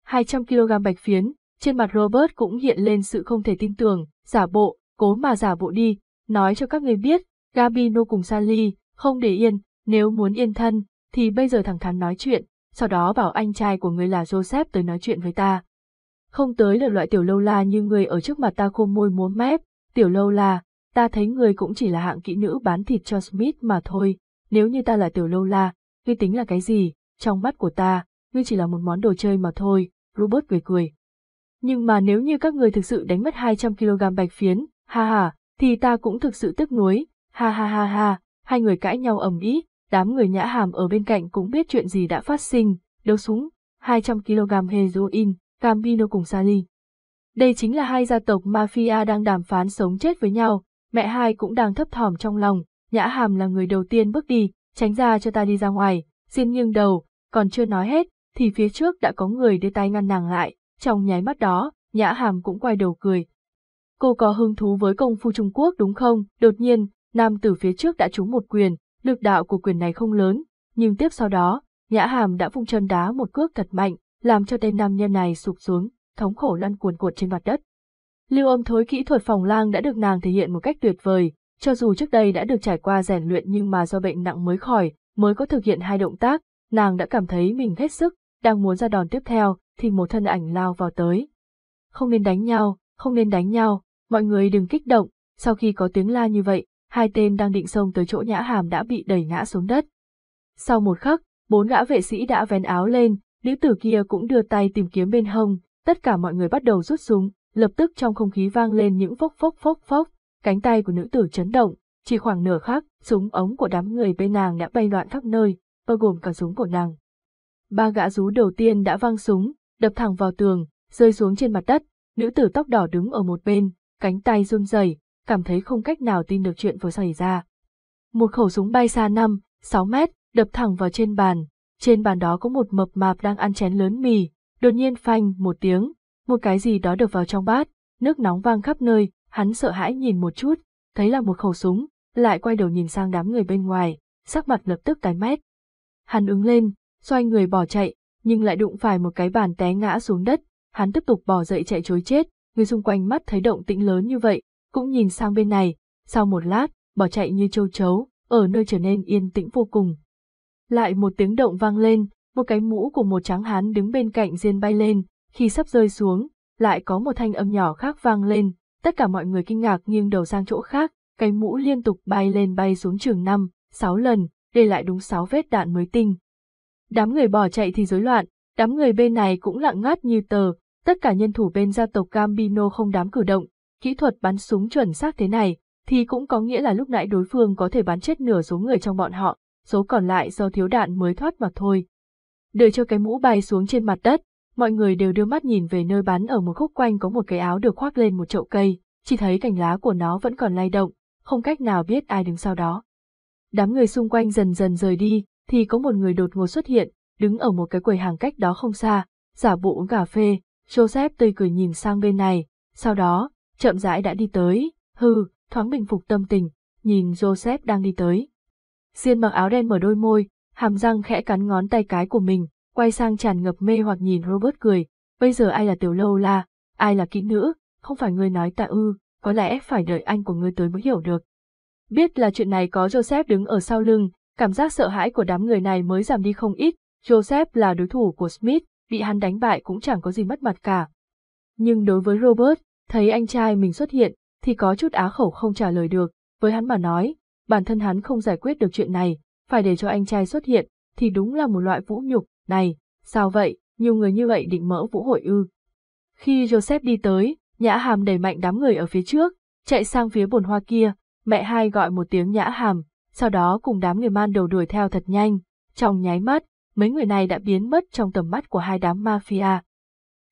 200kg bạch phiến, trên mặt Robert cũng hiện lên sự không thể tin tưởng, giả bộ, cố mà giả bộ đi, nói cho các người biết, Gabino cùng Sally, không để yên, nếu muốn yên thân, thì bây giờ thẳng thắn nói chuyện, sau đó bảo anh trai của người là Joseph tới nói chuyện với ta không tới là loại tiểu lâu la như người ở trước mặt ta khô môi múa mép, tiểu lâu la, ta thấy người cũng chỉ là hạng kỹ nữ bán thịt cho Smith mà thôi, nếu như ta là tiểu lâu la, ngươi tính là cái gì, trong mắt của ta, ngươi chỉ là một món đồ chơi mà thôi, Robert cười cười. Nhưng mà nếu như các người thực sự đánh mất 200kg bạch phiến, ha ha, thì ta cũng thực sự tức nuối, ha ha ha ha, hai người cãi nhau ầm ĩ, đám người nhã hàm ở bên cạnh cũng biết chuyện gì đã phát sinh, đấu súng, 200kg heroin, Gambino cùng Sally. Đây chính là hai gia tộc mafia đang đàm phán sống chết với nhau, mẹ hai cũng đang thấp thỏm trong lòng, Nhã Hàm là người đầu tiên bước đi, tránh ra cho ta đi ra ngoài, Xin nghiêng đầu, còn chưa nói hết, thì phía trước đã có người đưa tay ngăn nàng lại, trong nháy mắt đó, Nhã Hàm cũng quay đầu cười. Cô có hứng thú với công phu Trung Quốc đúng không? Đột nhiên, nam tử phía trước đã trúng một quyền, lực đạo của quyền này không lớn, nhưng tiếp sau đó, Nhã Hàm đã vung chân đá một cước thật mạnh, làm cho tên nam nhân này sụp xuống, thống khổ lăn cuồn cuộn trên mặt đất. Lưu âm thối kỹ thuật phòng lang đã được nàng thể hiện một cách tuyệt vời, cho dù trước đây đã được trải qua rèn luyện nhưng mà do bệnh nặng mới khỏi, mới có thực hiện hai động tác, nàng đã cảm thấy mình hết sức, đang muốn ra đòn tiếp theo, thì một thân ảnh lao vào tới. Không nên đánh nhau, không nên đánh nhau, mọi người đừng kích động, sau khi có tiếng la như vậy, hai tên đang định xông tới chỗ nhã hàm đã bị đẩy ngã xuống đất. Sau một khắc, bốn gã vệ sĩ đã vén áo lên, Nữ tử kia cũng đưa tay tìm kiếm bên hông, tất cả mọi người bắt đầu rút súng, lập tức trong không khí vang lên những phốc phốc phốc phốc, cánh tay của nữ tử chấn động, chỉ khoảng nửa khắc, súng ống của đám người bên nàng đã bay loạn khắp nơi, bao gồm cả súng của nàng. Ba gã rú đầu tiên đã vang súng, đập thẳng vào tường, rơi xuống trên mặt đất, nữ tử tóc đỏ đứng ở một bên, cánh tay run rẩy, cảm thấy không cách nào tin được chuyện vừa xảy ra. Một khẩu súng bay xa 5, 6 mét, đập thẳng vào trên bàn, trên bàn đó có một mập mạp đang ăn chén lớn mì, đột nhiên phanh một tiếng, một cái gì đó đập vào trong bát, nước nóng vang khắp nơi, hắn sợ hãi nhìn một chút, thấy là một khẩu súng, lại quay đầu nhìn sang đám người bên ngoài, sắc mặt lập tức tái mét. Hắn ứng lên, xoay người bỏ chạy, nhưng lại đụng phải một cái bàn té ngã xuống đất, hắn tiếp tục bỏ dậy chạy chối chết, người xung quanh mắt thấy động tĩnh lớn như vậy, cũng nhìn sang bên này, sau một lát, bỏ chạy như châu chấu, ở nơi trở nên yên tĩnh vô cùng, lại một tiếng động vang lên, một cái mũ của một tráng hán đứng bên cạnh diên bay lên, khi sắp rơi xuống, lại có một thanh âm nhỏ khác vang lên, tất cả mọi người kinh ngạc nghiêng đầu sang chỗ khác, cái mũ liên tục bay lên bay xuống trường năm, sáu lần, để lại đúng sáu vết đạn mới tinh. Đám người bỏ chạy thì rối loạn, đám người bên này cũng lặng ngắt như tờ, tất cả nhân thủ bên gia tộc Gambino không dám cử động, kỹ thuật bắn súng chuẩn xác thế này, thì cũng có nghĩa là lúc nãy đối phương có thể bắn chết nửa số người trong bọn họ, số còn lại do thiếu đạn mới thoát mà thôi. Đợi cho cái mũ bay xuống trên mặt đất, mọi người đều đưa mắt nhìn về nơi bắn ở một khúc quanh có một cái áo được khoác lên một chậu cây, chỉ thấy cành lá của nó vẫn còn lay động, không cách nào biết ai đứng sau đó. Đám người xung quanh dần dần rời đi, thì có một người đột ngột xuất hiện, đứng ở một cái quầy hàng cách đó không xa, giả bộ uống cà phê, Joseph tươi cười nhìn sang bên này, sau đó, chậm rãi đã đi tới, hừ, thoáng bình phục tâm tình, nhìn Joseph đang đi tới. Diên mặc áo đen mở đôi môi, hàm răng khẽ cắn ngón tay cái của mình, quay sang tràn ngập mê hoặc nhìn Robert cười, bây giờ ai là tiểu lâu la, ai là kỹ nữ, không phải ngươi nói tại ư, có lẽ phải đợi anh của ngươi tới mới hiểu được. Biết là chuyện này có Joseph đứng ở sau lưng, cảm giác sợ hãi của đám người này mới giảm đi không ít, Joseph là đối thủ của Smith, bị hắn đánh bại cũng chẳng có gì mất mặt cả. Nhưng đối với Robert, thấy anh trai mình xuất hiện, thì có chút á khẩu không trả lời được, với hắn mà nói, bản thân hắn không giải quyết được chuyện này, phải để cho anh trai xuất hiện, thì đúng là một loại vũ nhục, này, sao vậy, nhiều người như vậy định mỡ vũ hội ư. Khi Joseph đi tới, Nhã Hàm đẩy mạnh đám người ở phía trước, chạy sang phía bồn hoa kia, mẹ hai gọi một tiếng Nhã Hàm, sau đó cùng đám người man đầu đuổi theo thật nhanh, trong nháy mắt, mấy người này đã biến mất trong tầm mắt của hai đám mafia.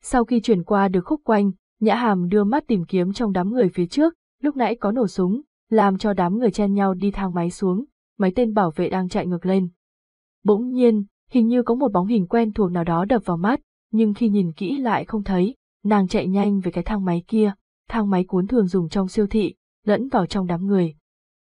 Sau khi chuyển qua được khúc quanh, Nhã Hàm đưa mắt tìm kiếm trong đám người phía trước, lúc nãy có nổ súng, làm cho đám người chen nhau đi thang máy xuống, mấy tên bảo vệ đang chạy ngược lên. Bỗng nhiên, hình như có một bóng hình quen thuộc nào đó đập vào mắt, nhưng khi nhìn kỹ lại không thấy, nàng chạy nhanh về cái thang máy kia, thang máy cuốn thường dùng trong siêu thị, lẫn vào trong đám người.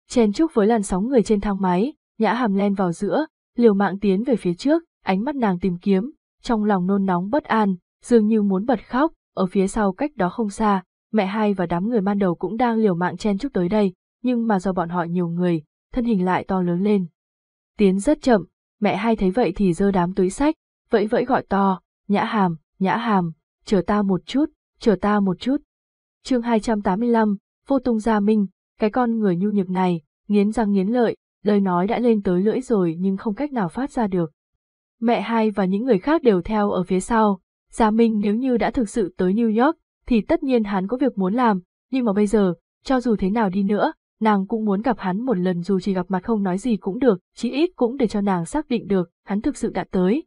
Chen chúc với làn sóng người trên thang máy, nhã hàm len vào giữa, liều mạng tiến về phía trước, ánh mắt nàng tìm kiếm, trong lòng nôn nóng bất an, dường như muốn bật khóc, ở phía sau cách đó không xa, mẹ hai và đám người ban đầu cũng đang liều mạng chen chúc tới đây, nhưng mà do bọn họ nhiều người, thân hình lại to lớn lên. Tiến rất chậm, mẹ hai thấy vậy thì dơ đám túi sách, vẫy vẫy gọi to, nhã hàm, nhã hàm, chờ ta một chút, chờ ta một chút. chương 285, vô tung gia minh, cái con người nhu nhược này, nghiến răng nghiến lợi, lời nói đã lên tới lưỡi rồi nhưng không cách nào phát ra được. Mẹ hai và những người khác đều theo ở phía sau, Gia Minh nếu như đã thực sự tới New York, thì tất nhiên hắn có việc muốn làm, nhưng mà bây giờ, cho dù thế nào đi nữa, nàng cũng muốn gặp hắn một lần dù chỉ gặp mặt không nói gì cũng được, chí ít cũng để cho nàng xác định được, hắn thực sự đã tới.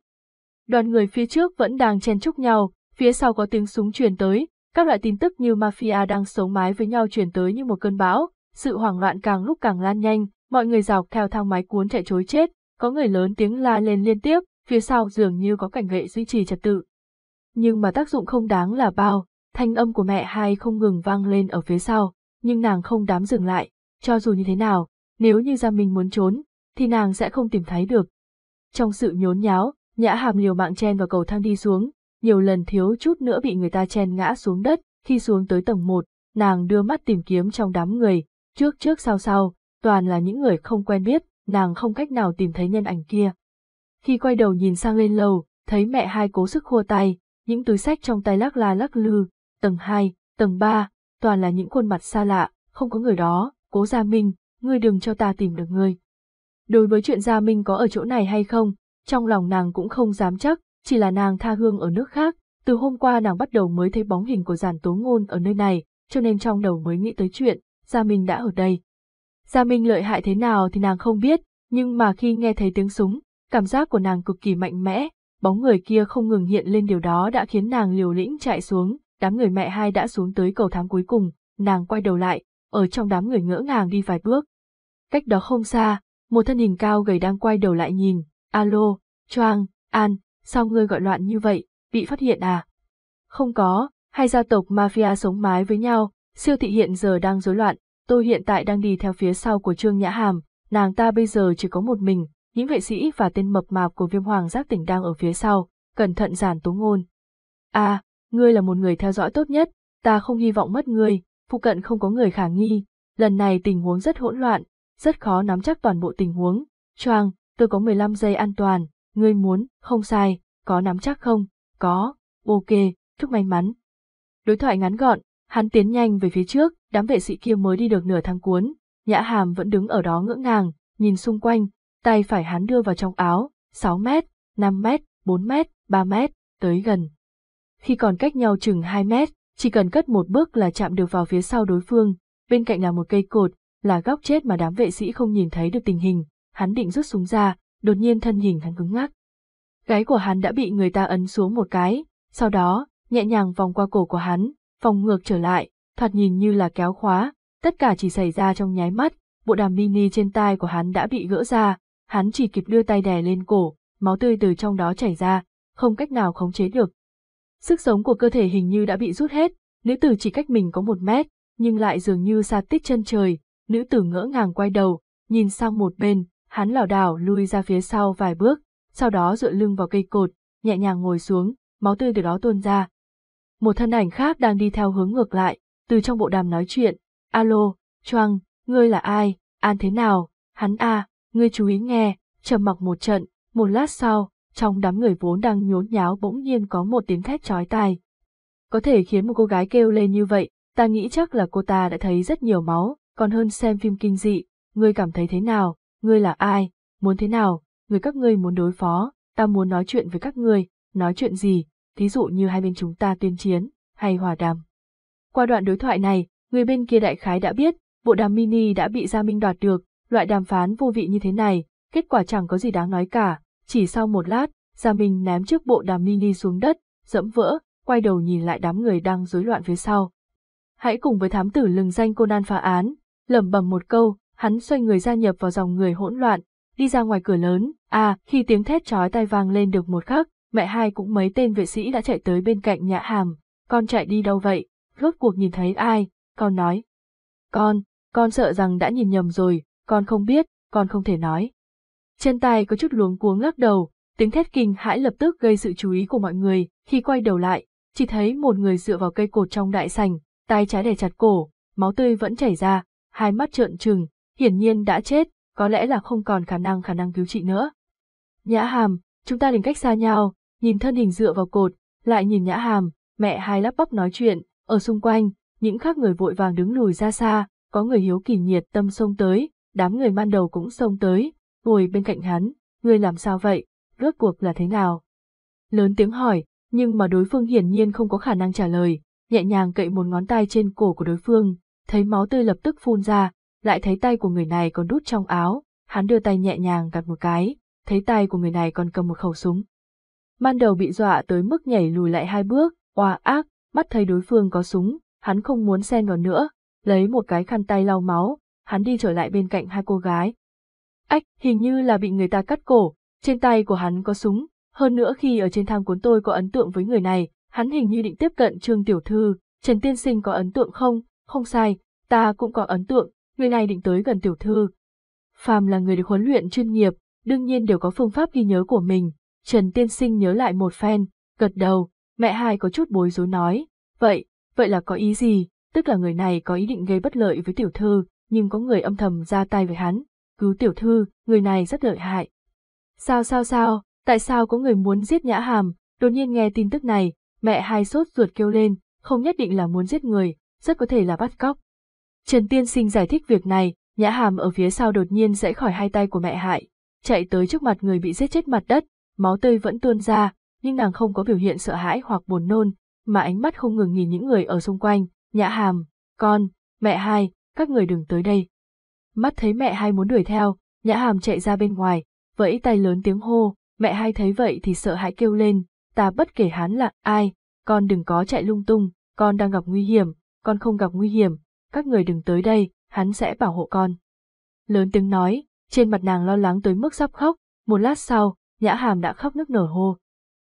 Đoàn người phía trước vẫn đang chen chúc nhau, phía sau có tiếng súng truyền tới, các loại tin tức như mafia đang sống mái với nhau truyền tới như một cơn bão, sự hoảng loạn càng lúc càng lan nhanh, mọi người dọc theo thang máy cuốn chạy chối chết, có người lớn tiếng la lên liên tiếp, phía sau dường như có cảnh vệ duy trì trật tự. Nhưng mà tác dụng không đáng là bao, thanh âm của mẹ hai không ngừng vang lên ở phía sau, nhưng nàng không dám dừng lại, cho dù như thế nào, nếu như Gia Minh muốn trốn, thì nàng sẽ không tìm thấy được. Trong sự nhốn nháo, Nhã Hàm liều mạng chen vào cầu thang đi xuống, nhiều lần thiếu chút nữa bị người ta chen ngã xuống đất, khi xuống tới tầng 1, nàng đưa mắt tìm kiếm trong đám người, trước trước sau sau, toàn là những người không quen biết, nàng không cách nào tìm thấy nhân ảnh kia. Khi quay đầu nhìn sang lên lầu, thấy mẹ hai cố sức khua tay, những túi sách trong tay lắc la lắc lư, tầng 2, tầng 3, toàn là những khuôn mặt xa lạ, không có người đó, Cố Gia Minh, ngươi đừng cho ta tìm được ngươi. Đối với chuyện Gia Minh có ở chỗ này hay không, trong lòng nàng cũng không dám chắc, chỉ là nàng tha hương ở nước khác, từ hôm qua nàng bắt đầu mới thấy bóng hình của giàn tố ngôn ở nơi này, cho nên trong đầu mới nghĩ tới chuyện, Gia Minh đã ở đây. Gia Minh lợi hại thế nào thì nàng không biết, nhưng mà khi nghe thấy tiếng súng, cảm giác của nàng cực kỳ mạnh mẽ, bóng người kia không ngừng hiện lên điều đó đã khiến nàng liều lĩnh chạy xuống, đám người mẹ hai đã xuống tới cầu thang cuối cùng, nàng quay đầu lại, ở trong đám người ngỡ ngàng đi vài bước. Cách đó không xa, một thân hình cao gầy đang quay đầu lại nhìn, alo, choang, an, sao ngươi gọi loạn như vậy, bị phát hiện à? Không có, hai gia tộc mafia sống mái với nhau, siêu thị hiện giờ đang rối loạn, tôi hiện tại đang đi theo phía sau của Trương Nhã Hàm, nàng ta bây giờ chỉ có một mình, những vệ sĩ và tên mập mạp của viêm hoàng giác tỉnh đang ở phía sau, cẩn thận giản tố ngôn. À, ngươi là một người theo dõi tốt nhất, ta không hy vọng mất ngươi, phụ cận không có người khả nghi, lần này tình huống rất hỗn loạn, rất khó nắm chắc toàn bộ tình huống. Choang, tôi có 15 giây an toàn, ngươi muốn, không sai, có nắm chắc không? Có, ok, chúc may mắn. Đối thoại ngắn gọn, hắn tiến nhanh về phía trước, đám vệ sĩ kia mới đi được nửa thang cuốn, nhã hàm vẫn đứng ở đó ngỡ ngàng, nhìn xung quanh, tay phải hắn đưa vào trong áo, 6 mét, 5 mét, 4 mét, 3 mét, tới gần. Khi còn cách nhau chừng 2 mét, chỉ cần cất một bước là chạm được vào phía sau đối phương, bên cạnh là một cây cột, là góc chết mà đám vệ sĩ không nhìn thấy được tình hình, hắn định rút súng ra, đột nhiên thân hình hắn cứng ngắc. Gáy của hắn đã bị người ta ấn xuống một cái, sau đó, nhẹ nhàng vòng qua cổ của hắn, vòng ngược trở lại, thoạt nhìn như là kéo khóa, tất cả chỉ xảy ra trong nháy mắt, bộ đàm mini trên tai của hắn đã bị gỡ ra, hắn chỉ kịp đưa tay đè lên cổ, máu tươi từ trong đó chảy ra, không cách nào khống chế được, Sức sống của cơ thể hình như đã bị rút hết, nữ tử chỉ cách mình có một mét, nhưng lại dường như xa tít chân trời, nữ tử ngỡ ngàng quay đầu, nhìn sang một bên, hắn lảo đảo lui ra phía sau vài bước, sau đó dựa lưng vào cây cột, nhẹ nhàng ngồi xuống, máu tươi từ đó tuôn ra. Một thân ảnh khác đang đi theo hướng ngược lại, từ trong bộ đàm nói chuyện, alo, choang, ngươi là ai, an thế nào, hắn a, ngươi chú ý nghe, trầm mặc một trận, một lát sau, trong đám người vốn đang nhốn nháo bỗng nhiên có một tiếng thét chói tai. Có thể khiến một cô gái kêu lên như vậy, ta nghĩ chắc là cô ta đã thấy rất nhiều máu, còn hơn xem phim kinh dị, ngươi cảm thấy thế nào, ngươi là ai, muốn thế nào, người các ngươi muốn đối phó, ta muốn nói chuyện với các ngươi, nói chuyện gì, thí dụ như hai bên chúng ta tuyên chiến, hay hòa đàm. Qua đoạn đối thoại này, người bên kia đại khái đã biết, bộ đàm mini đã bị Gia Minh đoạt được, loại đàm phán vô vị như thế này, kết quả chẳng có gì đáng nói cả, chỉ sau một lát, Gia Minh ném chiếc bộ đàm mini xuống đất, dẫm vỡ, quay đầu nhìn lại đám người đang rối loạn phía sau. Hãy cùng với thám tử lừng danh Conan phá án, lẩm bẩm một câu, hắn xoay người gia nhập vào dòng người hỗn loạn, đi ra ngoài cửa lớn, à, khi tiếng thét chói tai vang lên được một khắc, mẹ hai cũng mấy tên vệ sĩ đã chạy tới bên cạnh nhã hàm, con chạy đi đâu vậy, rốt cuộc nhìn thấy ai, con nói. Con, con sợ rằng đã nhìn nhầm rồi, con không biết, con không thể nói chân tài có chút luống cuống lắc đầu, tiếng thét kinh hãi lập tức gây sự chú ý của mọi người, khi quay đầu lại, chỉ thấy một người dựa vào cây cột trong đại sành, tay trái đè chặt cổ, máu tươi vẫn chảy ra, hai mắt trợn trừng, hiển nhiên đã chết, có lẽ là không còn khả năng khả năng cứu trị nữa. Nhã hàm, chúng ta liền cách xa nhau, nhìn thân hình dựa vào cột, lại nhìn nhã hàm, mẹ hai lắp bắp nói chuyện, ở xung quanh, những khác người vội vàng đứng lùi ra xa, có người hiếu kỳ nhiệt tâm xông tới, đám người man đầu cũng xông tới, ngồi bên cạnh hắn, ngươi làm sao vậy, rốt cuộc là thế nào? Lớn tiếng hỏi, nhưng mà đối phương hiển nhiên không có khả năng trả lời, nhẹ nhàng cậy một ngón tay trên cổ của đối phương, thấy máu tươi lập tức phun ra, lại thấy tay của người này còn đút trong áo, hắn đưa tay nhẹ nhàng gạt một cái, thấy tay của người này còn cầm một khẩu súng. Man đầu bị dọa tới mức nhảy lùi lại hai bước, oa ác, mắt thấy đối phương có súng, hắn không muốn xen vào nữa, lấy một cái khăn tay lau máu, hắn đi trở lại bên cạnh hai cô gái, Ách, hình như là bị người ta cắt cổ, trên tay của hắn có súng, hơn nữa khi ở trên thang cuốn tôi có ấn tượng với người này, hắn hình như định tiếp cận Trương Tiểu Thư, Trần Tiên Sinh có ấn tượng không, không sai, ta cũng có ấn tượng, người này định tới gần Tiểu Thư. Phàm là người được huấn luyện chuyên nghiệp, đương nhiên đều có phương pháp ghi nhớ của mình, Trần Tiên Sinh nhớ lại một phen, gật đầu, mẹ hai có chút bối rối nói, vậy, vậy là có ý gì, tức là người này có ý định gây bất lợi với Tiểu Thư, nhưng có người âm thầm ra tay với hắn cứu tiểu thư, người này rất lợi hại. Sao sao sao, tại sao có người muốn giết nhã hàm, đột nhiên nghe tin tức này, mẹ hai sốt ruột kêu lên, không nhất định là muốn giết người, rất có thể là bắt cóc. Trần Tiên Sinh giải thích việc này, nhã hàm ở phía sau đột nhiên rẽ khỏi hai tay của mẹ hại, chạy tới trước mặt người bị giết chết mặt đất, máu tươi vẫn tuôn ra, nhưng nàng không có biểu hiện sợ hãi hoặc buồn nôn, mà ánh mắt không ngừng nhìn những người ở xung quanh, nhã hàm, con, mẹ hai, các người đừng tới đây mắt thấy mẹ hai muốn đuổi theo, nhã hàm chạy ra bên ngoài, vẫy tay lớn tiếng hô, mẹ hai thấy vậy thì sợ hãi kêu lên, ta bất kể hắn là ai, con đừng có chạy lung tung, con đang gặp nguy hiểm, con không gặp nguy hiểm, các người đừng tới đây, hắn sẽ bảo hộ con. Lớn tiếng nói, trên mặt nàng lo lắng tới mức sắp khóc, một lát sau, nhã hàm đã khóc nức nở hô.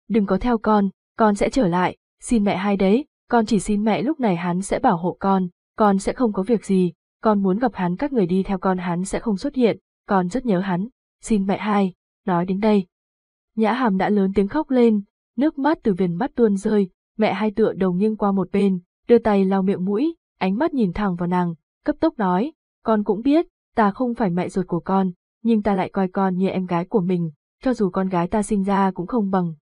Đừng có theo con, con sẽ trở lại, xin mẹ hai đấy, con chỉ xin mẹ lúc này hắn sẽ bảo hộ con, con sẽ không có việc gì, con muốn gặp hắn các người đi theo con hắn sẽ không xuất hiện, con rất nhớ hắn, xin mẹ hai, nói đến đây. Nhã hàm đã lớn tiếng khóc lên, nước mắt từ viền mắt tuôn rơi, mẹ hai tựa đầu nghiêng qua một bên, đưa tay lau miệng mũi, ánh mắt nhìn thẳng vào nàng, cấp tốc nói, con cũng biết, ta không phải mẹ ruột của con, nhưng ta lại coi con như em gái của mình, cho dù con gái ta sinh ra cũng không bằng.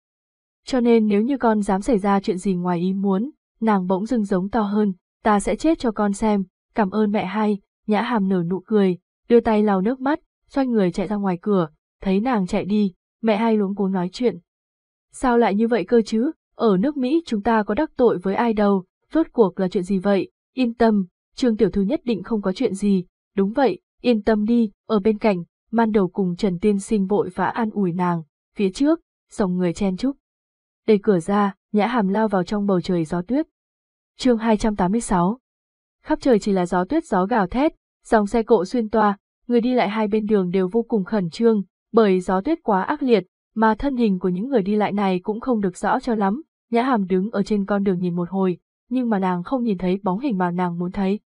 Cho nên nếu như con dám xảy ra chuyện gì ngoài ý muốn, nàng bỗng dưng giống to hơn, ta sẽ chết cho con xem, cảm ơn mẹ hai, nhã hàm nở nụ cười, đưa tay lau nước mắt, xoay người chạy ra ngoài cửa, thấy nàng chạy đi, mẹ hai luống cuống nói chuyện. Sao lại như vậy cơ chứ, ở nước Mỹ chúng ta có đắc tội với ai đâu, rốt cuộc là chuyện gì vậy, yên tâm, trương tiểu thư nhất định không có chuyện gì, đúng vậy, yên tâm đi, ở bên cạnh, man đầu cùng Trần Tiên sinh vội vã an ủi nàng, phía trước, dòng người chen chúc. Đẩy cửa ra, nhã hàm lao vào trong bầu trời gió tuyết. chương 286, khắp trời chỉ là gió tuyết gió gào thét, dòng xe cộ xuyên toa, người đi lại hai bên đường đều vô cùng khẩn trương, bởi gió tuyết quá ác liệt, mà thân hình của những người đi lại này cũng không được rõ cho lắm. Nhã Hàm đứng ở trên con đường nhìn một hồi, nhưng mà nàng không nhìn thấy bóng hình mà nàng muốn thấy.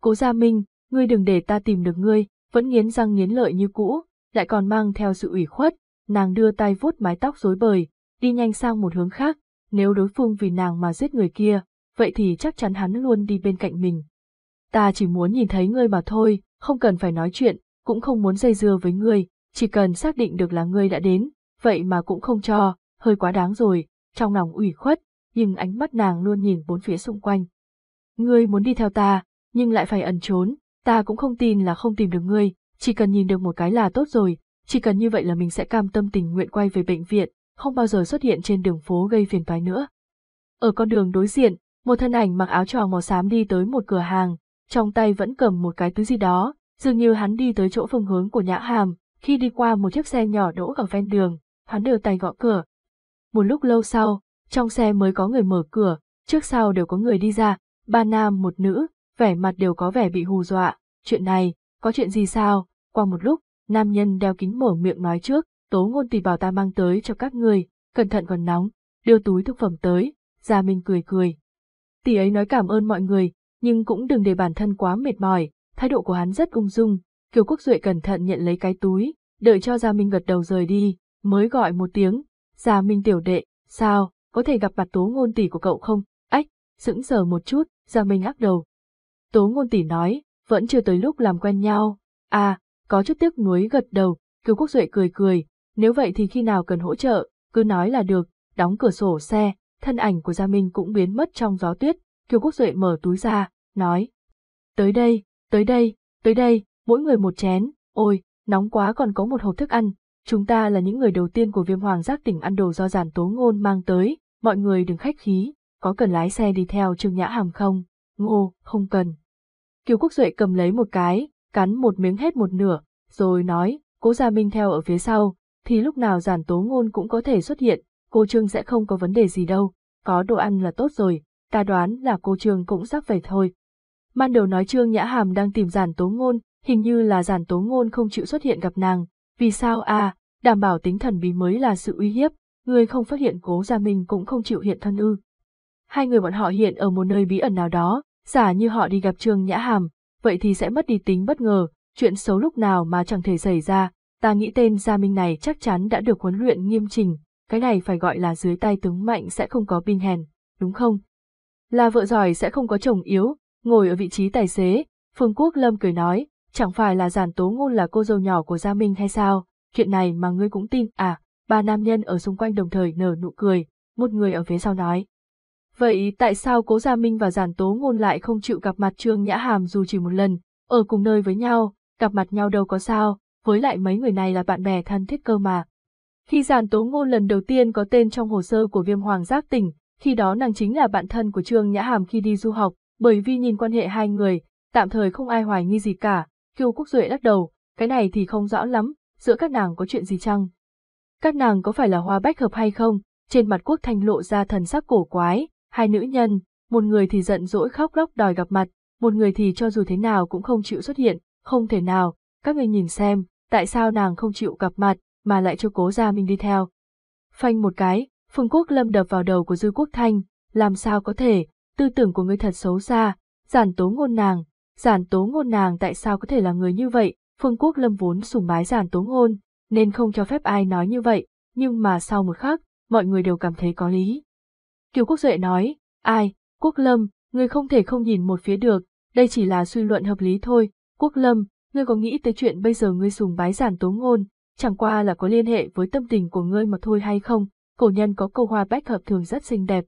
Cố Gia Minh, ngươi đừng để ta tìm được ngươi, vẫn nghiến răng nghiến lợi như cũ, lại còn mang theo sự ủy khuất, nàng đưa tay vuốt mái tóc rối bời, đi nhanh sang một hướng khác, nếu đối phương vì nàng mà giết người kia, vậy thì chắc chắn hắn luôn đi bên cạnh mình. Ta chỉ muốn nhìn thấy ngươi mà thôi, không cần phải nói chuyện, cũng không muốn dây dưa với ngươi, chỉ cần xác định được là ngươi đã đến, vậy mà cũng không cho, hơi quá đáng rồi, trong lòng ủy khuất, nhưng ánh mắt nàng luôn nhìn bốn phía xung quanh. Ngươi muốn đi theo ta, nhưng lại phải ẩn trốn, ta cũng không tin là không tìm được ngươi, chỉ cần nhìn được một cái là tốt rồi, chỉ cần như vậy là mình sẽ cam tâm tình nguyện quay về bệnh viện, không bao giờ xuất hiện trên đường phố gây phiền toái nữa. Ở con đường đối diện, một thân ảnh mặc áo choàng màu xám đi tới một cửa hàng, trong tay vẫn cầm một cái thứ gì đó, dường như hắn đi tới chỗ phương hướng của nhã hàm, khi đi qua một chiếc xe nhỏ đỗ ở ven đường, hắn đưa tay gõ cửa. Một lúc lâu sau, trong xe mới có người mở cửa, trước sau đều có người đi ra, ba nam một nữ, vẻ mặt đều có vẻ bị hù dọa, chuyện này, có chuyện gì sao, qua một lúc, nam nhân đeo kính mở miệng nói trước, tố ngôn tỷ bảo ta mang tới cho các người, cẩn thận còn nóng, đưa túi thực phẩm tới, Gia Minh cười cười, Tỷ ấy nói cảm ơn mọi người, nhưng cũng đừng để bản thân quá mệt mỏi, thái độ của hắn rất ung dung, Kiều Quốc Duệ cẩn thận nhận lấy cái túi, đợi cho Gia Minh gật đầu rời đi, mới gọi một tiếng, Gia Minh tiểu đệ, sao, có thể gặp mặt tố ngôn tỷ của cậu không, ách, sững sờ một chút, Gia Minh ác đầu. Tố ngôn tỷ nói, vẫn chưa tới lúc làm quen nhau, à, có chút tiếc nuối gật đầu, Kiều Quốc Duệ cười cười, nếu vậy thì khi nào cần hỗ trợ, cứ nói là được, đóng cửa sổ xe, thân ảnh của Gia Minh cũng biến mất trong gió tuyết, Kiều Quốc Duệ mở túi ra, nói. Tới đây, tới đây, tới đây, mỗi người một chén, ôi, nóng quá còn có một hộp thức ăn, chúng ta là những người đầu tiên của viêm hoàng giác tỉnh ăn đồ do giản tố ngôn mang tới, mọi người đừng khách khí, có cần lái xe đi theo Trương Nhã Hàm không? Ngô, không cần. Kiều Quốc Duệ cầm lấy một cái, cắn một miếng hết một nửa, rồi nói, cố Gia Minh theo ở phía sau, thì lúc nào giản tố ngôn cũng có thể xuất hiện, cô Trương sẽ không có vấn đề gì đâu, có đồ ăn là tốt rồi, ta đoán là cô Trương cũng sắp về thôi. Man đầu nói Trương Nhã Hàm đang tìm giản tố ngôn, hình như là giản tố ngôn không chịu xuất hiện gặp nàng, vì sao à, đảm bảo tính thần bí mới là sự uy hiếp, người không phát hiện cố gia mình cũng không chịu hiện thân ư. Hai người bọn họ hiện ở một nơi bí ẩn nào đó, giả như họ đi gặp Trương Nhã Hàm, vậy thì sẽ mất đi tính bất ngờ, chuyện xấu lúc nào mà chẳng thể xảy ra, ta nghĩ tên Gia Minh này chắc chắn đã được huấn luyện nghiêm chỉnh, cái này phải gọi là dưới tay tướng mạnh sẽ không có binh hèn, đúng không? Là vợ giỏi sẽ không có chồng yếu, ngồi ở vị trí tài xế, Phương Quốc Lâm cười nói, chẳng phải là giản tố ngôn là cô dâu nhỏ của Gia Minh hay sao, chuyện này mà ngươi cũng tin à, ba nam nhân ở xung quanh đồng thời nở nụ cười, một người ở phía sau nói. Vậy tại sao cố Gia Minh và giản tố ngôn lại không chịu gặp mặt Trương Nhã Hàm dù chỉ một lần, ở cùng nơi với nhau, gặp mặt nhau đâu có sao, với lại mấy người này là bạn bè thân thiết cơ mà, khi giàn tố ngô lần đầu tiên có tên trong hồ sơ của viêm hoàng giác tỉnh, khi đó nàng chính là bạn thân của Trương Nhã Hàm khi đi du học, bởi vì nhìn quan hệ hai người, tạm thời không ai hoài nghi gì cả, Kiều Quốc Duệ lắc đầu, cái này thì không rõ lắm, giữa các nàng có chuyện gì chăng? Các nàng có phải là hoa bách hợp hay không? Trên mặt quốc thanh lộ ra thần sắc cổ quái, hai nữ nhân, một người thì giận dỗi khóc lóc đòi gặp mặt, một người thì cho dù thế nào cũng không chịu xuất hiện, không thể nào, các người nhìn xem, tại sao nàng không chịu gặp mặt, mà lại cho cố gia minh đi theo. Phanh một cái, Phương Quốc Lâm đập vào đầu của Dư Quốc Thanh, làm sao có thể, tư tưởng của ngươi thật xấu xa, giản tố ngôn nàng, giản tố ngôn nàng tại sao có thể là người như vậy, Phương Quốc Lâm vốn sùng bái giản tố ngôn, nên không cho phép ai nói như vậy, nhưng mà sau một khắc, mọi người đều cảm thấy có lý. Kiều Quốc Duệ nói, ai, Quốc Lâm, ngươi không thể không nhìn một phía được, đây chỉ là suy luận hợp lý thôi, Quốc Lâm, ngươi có nghĩ tới chuyện bây giờ ngươi sùng bái giản tố ngôn, chẳng qua là có liên hệ với tâm tình của ngươi mà thôi hay không, cổ nhân có câu hoa bách hợp thường rất xinh đẹp.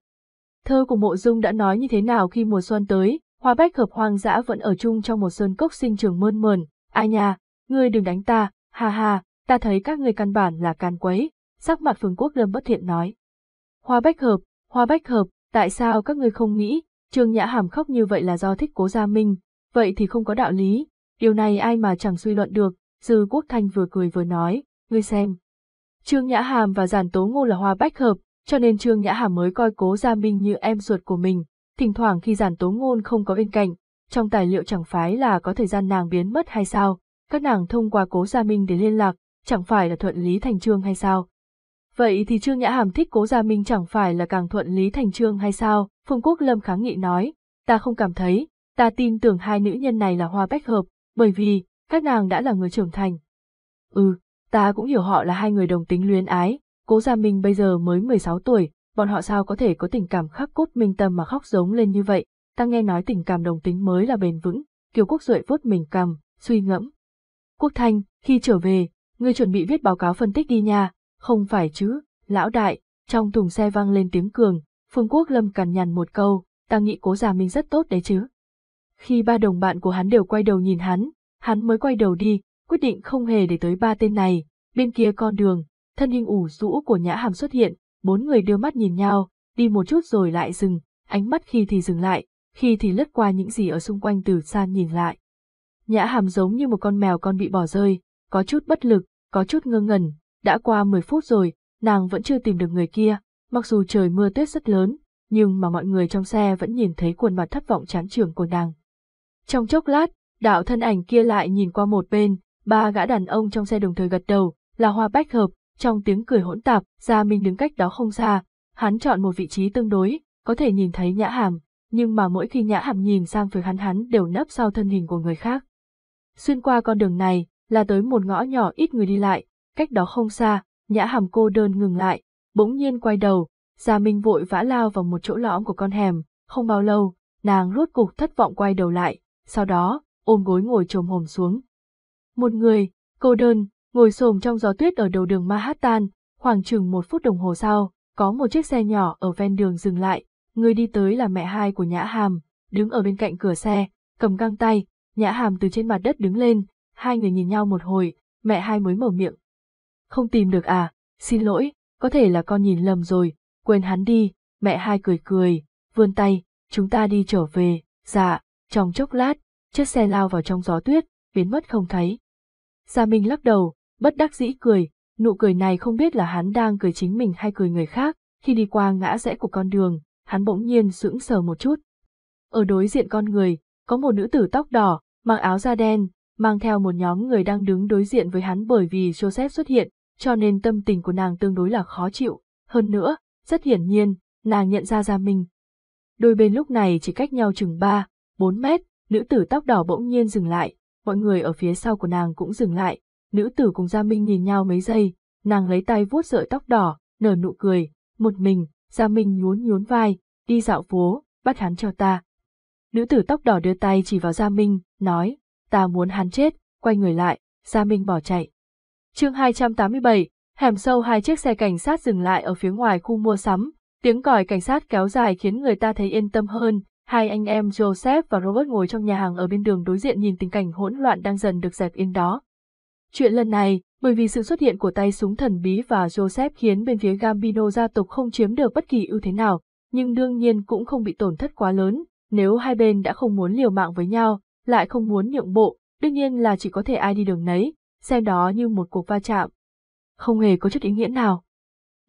Thơ của Mộ Dung đã nói như thế nào khi mùa xuân tới, hoa bách hợp hoang dã vẫn ở chung trong một sơn cốc sinh trường mơn mờn, ai nha, ngươi đừng đánh ta, ha ha, ta thấy các ngươi căn bản là can quấy, sắc mặt phương quốc lâm bất thiện nói. Hoa bách hợp, hoa bách hợp, tại sao các ngươi không nghĩ, trương nhã hàm khóc như vậy là do thích cố gia minh, vậy thì không có đạo lý, điều này ai mà chẳng suy luận được, Dư Quốc Thanh vừa cười vừa nói, ngươi xem. Trương Nhã Hàm và Giản Tố Ngô là hoa bách hợp, cho nên Trương Nhã Hàm mới coi cố Gia Minh như em ruột của mình. Thỉnh thoảng khi Giản Tố Ngôn không có bên cạnh, trong tài liệu chẳng phải là có thời gian nàng biến mất hay sao, các nàng thông qua cố Gia Minh để liên lạc, chẳng phải là thuận lý thành trương hay sao. Vậy thì Trương Nhã Hàm thích cố Gia Minh chẳng phải là càng thuận lý thành trương hay sao, Phương Quốc Lâm kháng nghị nói, ta không cảm thấy, ta tin tưởng hai nữ nhân này là hoa bách hợp, bởi vì, các nàng đã là người trưởng thành. Ừ, ta cũng hiểu họ là hai người đồng tính luyến ái, cố gia minh bây giờ mới 16 tuổi, bọn họ sao có thể có tình cảm khắc cốt minh tâm mà khóc giống lên như vậy, ta nghe nói tình cảm đồng tính mới là bền vững, Kiều Quốc Duệ vuốt mình cầm, suy ngẫm. Quốc Thanh, khi trở về, ngươi chuẩn bị viết báo cáo phân tích đi nha, không phải chứ, lão đại, trong thùng xe vang lên tiếng cường, Phương Quốc Lâm cằn nhằn một câu, ta nghĩ cố gia minh rất tốt đấy chứ. Khi ba đồng bạn của hắn đều quay đầu nhìn hắn, hắn mới quay đầu đi, quyết định không hề để tới ba tên này, bên kia con đường, thân hình ủ rũ của nhã hàm xuất hiện, bốn người đưa mắt nhìn nhau, đi một chút rồi lại dừng, ánh mắt khi thì dừng lại, khi thì lướt qua những gì ở xung quanh từ xa nhìn lại. Nhã hàm giống như một con mèo con bị bỏ rơi, có chút bất lực, có chút ngơ ngẩn, đã qua 10 phút rồi, nàng vẫn chưa tìm được người kia, mặc dù trời mưa tuyết rất lớn, nhưng mà mọi người trong xe vẫn nhìn thấy khuôn mặt thất vọng chán trường của nàng. Trong chốc lát, đạo thân ảnh kia lại nhìn qua một bên, ba gã đàn ông trong xe đồng thời gật đầu, là hoa bách hợp, trong tiếng cười hỗn tạp, Gia Minh đứng cách đó không xa, hắn chọn một vị trí tương đối, có thể nhìn thấy nhã hàm, nhưng mà mỗi khi nhã hàm nhìn sang phía hắn hắn đều nấp sau thân hình của người khác. Xuyên qua con đường này, là tới một ngõ nhỏ ít người đi lại, cách đó không xa, nhã hàm cô đơn ngừng lại, bỗng nhiên quay đầu, Gia Minh vội vã lao vào một chỗ lõm của con hẻm, không bao lâu, nàng rốt cục thất vọng quay đầu lại, sau đó, ôm gối ngồi trồm hồm xuống. Một người, cô đơn, ngồi xổm trong gió tuyết ở đầu đường Manhattan, khoảng chừng một phút đồng hồ sau, có một chiếc xe nhỏ ở ven đường dừng lại, người đi tới là mẹ hai của Nhã Hàm, đứng ở bên cạnh cửa xe, cầm găng tay, Nhã Hàm từ trên mặt đất đứng lên, hai người nhìn nhau một hồi, mẹ hai mới mở miệng. Không tìm được à, xin lỗi, có thể là con nhìn lầm rồi, quên hắn đi, mẹ hai cười cười, vươn tay, chúng ta đi trở về, dạ, trong chốc lát, chiếc xe lao vào trong gió tuyết, biến mất không thấy. Gia Minh lắc đầu, bất đắc dĩ cười, nụ cười này không biết là hắn đang cười chính mình hay cười người khác, khi đi qua ngã rẽ của con đường, hắn bỗng nhiên sững sờ một chút. Ở đối diện con người, có một nữ tử tóc đỏ, mang áo da đen, mang theo một nhóm người đang đứng đối diện với hắn bởi vì Joseph xuất hiện, cho nên tâm tình của nàng tương đối là khó chịu, hơn nữa, rất hiển nhiên, nàng nhận ra Gia Minh. Đôi bên lúc này chỉ cách nhau chừng 3, 4 mét, Nữ tử tóc đỏ bỗng nhiên dừng lại, mọi người ở phía sau của nàng cũng dừng lại. Nữ tử cùng Gia Minh nhìn nhau mấy giây, nàng lấy tay vuốt sợi tóc đỏ, nở nụ cười, một mình, Gia Minh nhún nhún vai, đi dạo phố, bắt hắn cho ta. Nữ tử tóc đỏ đưa tay chỉ vào Gia Minh, nói, ta muốn hắn chết, quay người lại, Gia Minh bỏ chạy. chương 287, hẻm sâu hai chiếc xe cảnh sát dừng lại ở phía ngoài khu mua sắm, tiếng còi cảnh sát kéo dài khiến người ta thấy yên tâm hơn, Hai anh em Joseph và Robert ngồi trong nhà hàng ở bên đường đối diện nhìn tình cảnh hỗn loạn đang dần được dẹp yên đó. Chuyện lần này, bởi vì sự xuất hiện của tay súng thần bí và Joseph khiến bên phía Gambino gia tộc không chiếm được bất kỳ ưu thế nào, nhưng đương nhiên cũng không bị tổn thất quá lớn, nếu hai bên đã không muốn liều mạng với nhau, lại không muốn nhượng bộ, đương nhiên là chỉ có thể ai đi đường nấy, xem đó như một cuộc va chạm. Không hề có chút ý nghĩa nào.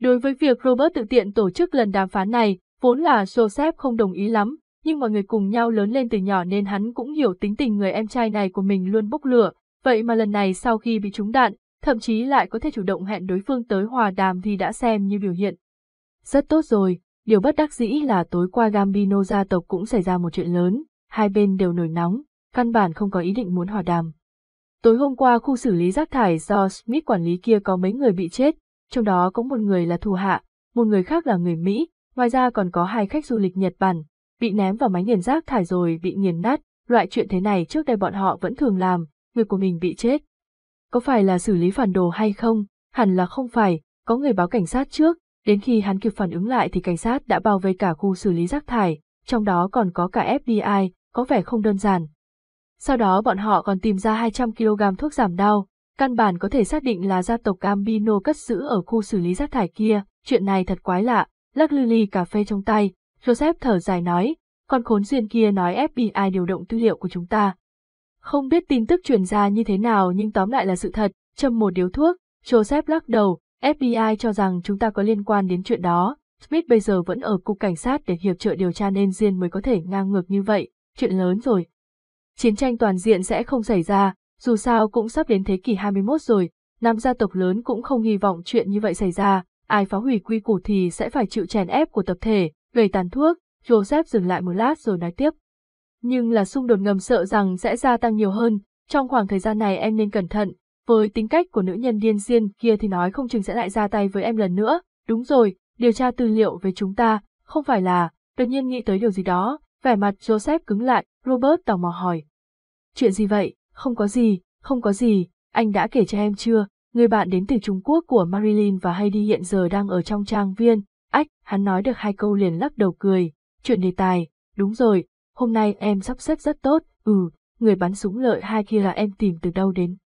Đối với việc Robert tự tiện tổ chức lần đàm phán này, vốn là Joseph không đồng ý lắm, nhưng mọi người cùng nhau lớn lên từ nhỏ nên hắn cũng hiểu tính tình người em trai này của mình luôn bốc lửa, vậy mà lần này sau khi bị trúng đạn, thậm chí lại có thể chủ động hẹn đối phương tới hòa đàm thì đã xem như biểu hiện. Rất tốt rồi, điều bất đắc dĩ là tối qua Gambino gia tộc cũng xảy ra một chuyện lớn, hai bên đều nổi nóng, căn bản không có ý định muốn hòa đàm. Tối hôm qua khu xử lý rác thải do Smith quản lý kia có mấy người bị chết, trong đó có một người là thù hạ, một người khác là người Mỹ, ngoài ra còn có hai khách du lịch Nhật Bản, bị ném vào máy nghiền rác thải rồi bị nghiền nát, loại chuyện thế này trước đây bọn họ vẫn thường làm, người của mình bị chết. Có phải là xử lý phản đồ hay không? Hẳn là không phải, có người báo cảnh sát trước, đến khi hắn kịp phản ứng lại thì cảnh sát đã bao vây cả khu xử lý rác thải, trong đó còn có cả FBI, có vẻ không đơn giản. Sau đó bọn họ còn tìm ra 200 kg thuốc giảm đau, căn bản có thể xác định là gia tộc Gambino cất giữ ở khu xử lý rác thải kia, chuyện này thật quái lạ, lắc lư ly cà phê trong tay, Joseph thở dài nói, con khốn duyên kia nói FBI điều động tư liệu của chúng ta. Không biết tin tức truyền ra như thế nào nhưng tóm lại là sự thật, châm một điếu thuốc, Joseph lắc đầu, FBI cho rằng chúng ta có liên quan đến chuyện đó, Smith bây giờ vẫn ở cục cảnh sát để hiệp trợ điều tra nên Diên mới có thể ngang ngược như vậy, chuyện lớn rồi. Chiến tranh toàn diện sẽ không xảy ra, dù sao cũng sắp đến thế kỷ 21 rồi, năm gia tộc lớn cũng không hy vọng chuyện như vậy xảy ra, ai phá hủy quy củ thì sẽ phải chịu chèn ép của tập thể, về tàn thuốc, Joseph dừng lại một lát rồi nói tiếp. Nhưng là xung đột ngầm sợ rằng sẽ gia tăng nhiều hơn, trong khoảng thời gian này em nên cẩn thận, với tính cách của nữ nhân điên diên kia thì nói không chừng sẽ lại ra tay với em lần nữa, đúng rồi, điều tra tư liệu về chúng ta, không phải là, đột nhiên nghĩ tới điều gì đó, vẻ mặt Joseph cứng lại, Robert tò mò hỏi. Chuyện gì vậy, không có gì, không có gì, anh đã kể cho em chưa, người bạn đến từ Trung Quốc của Marilyn và Heidi hiện giờ đang ở trong trang viên, Ách, hắn nói được hai câu liền lắc đầu cười, chuyện đề tài, đúng rồi, hôm nay em sắp xếp rất tốt, ừ, người bắn súng lợi hai khi là em tìm từ đâu đến.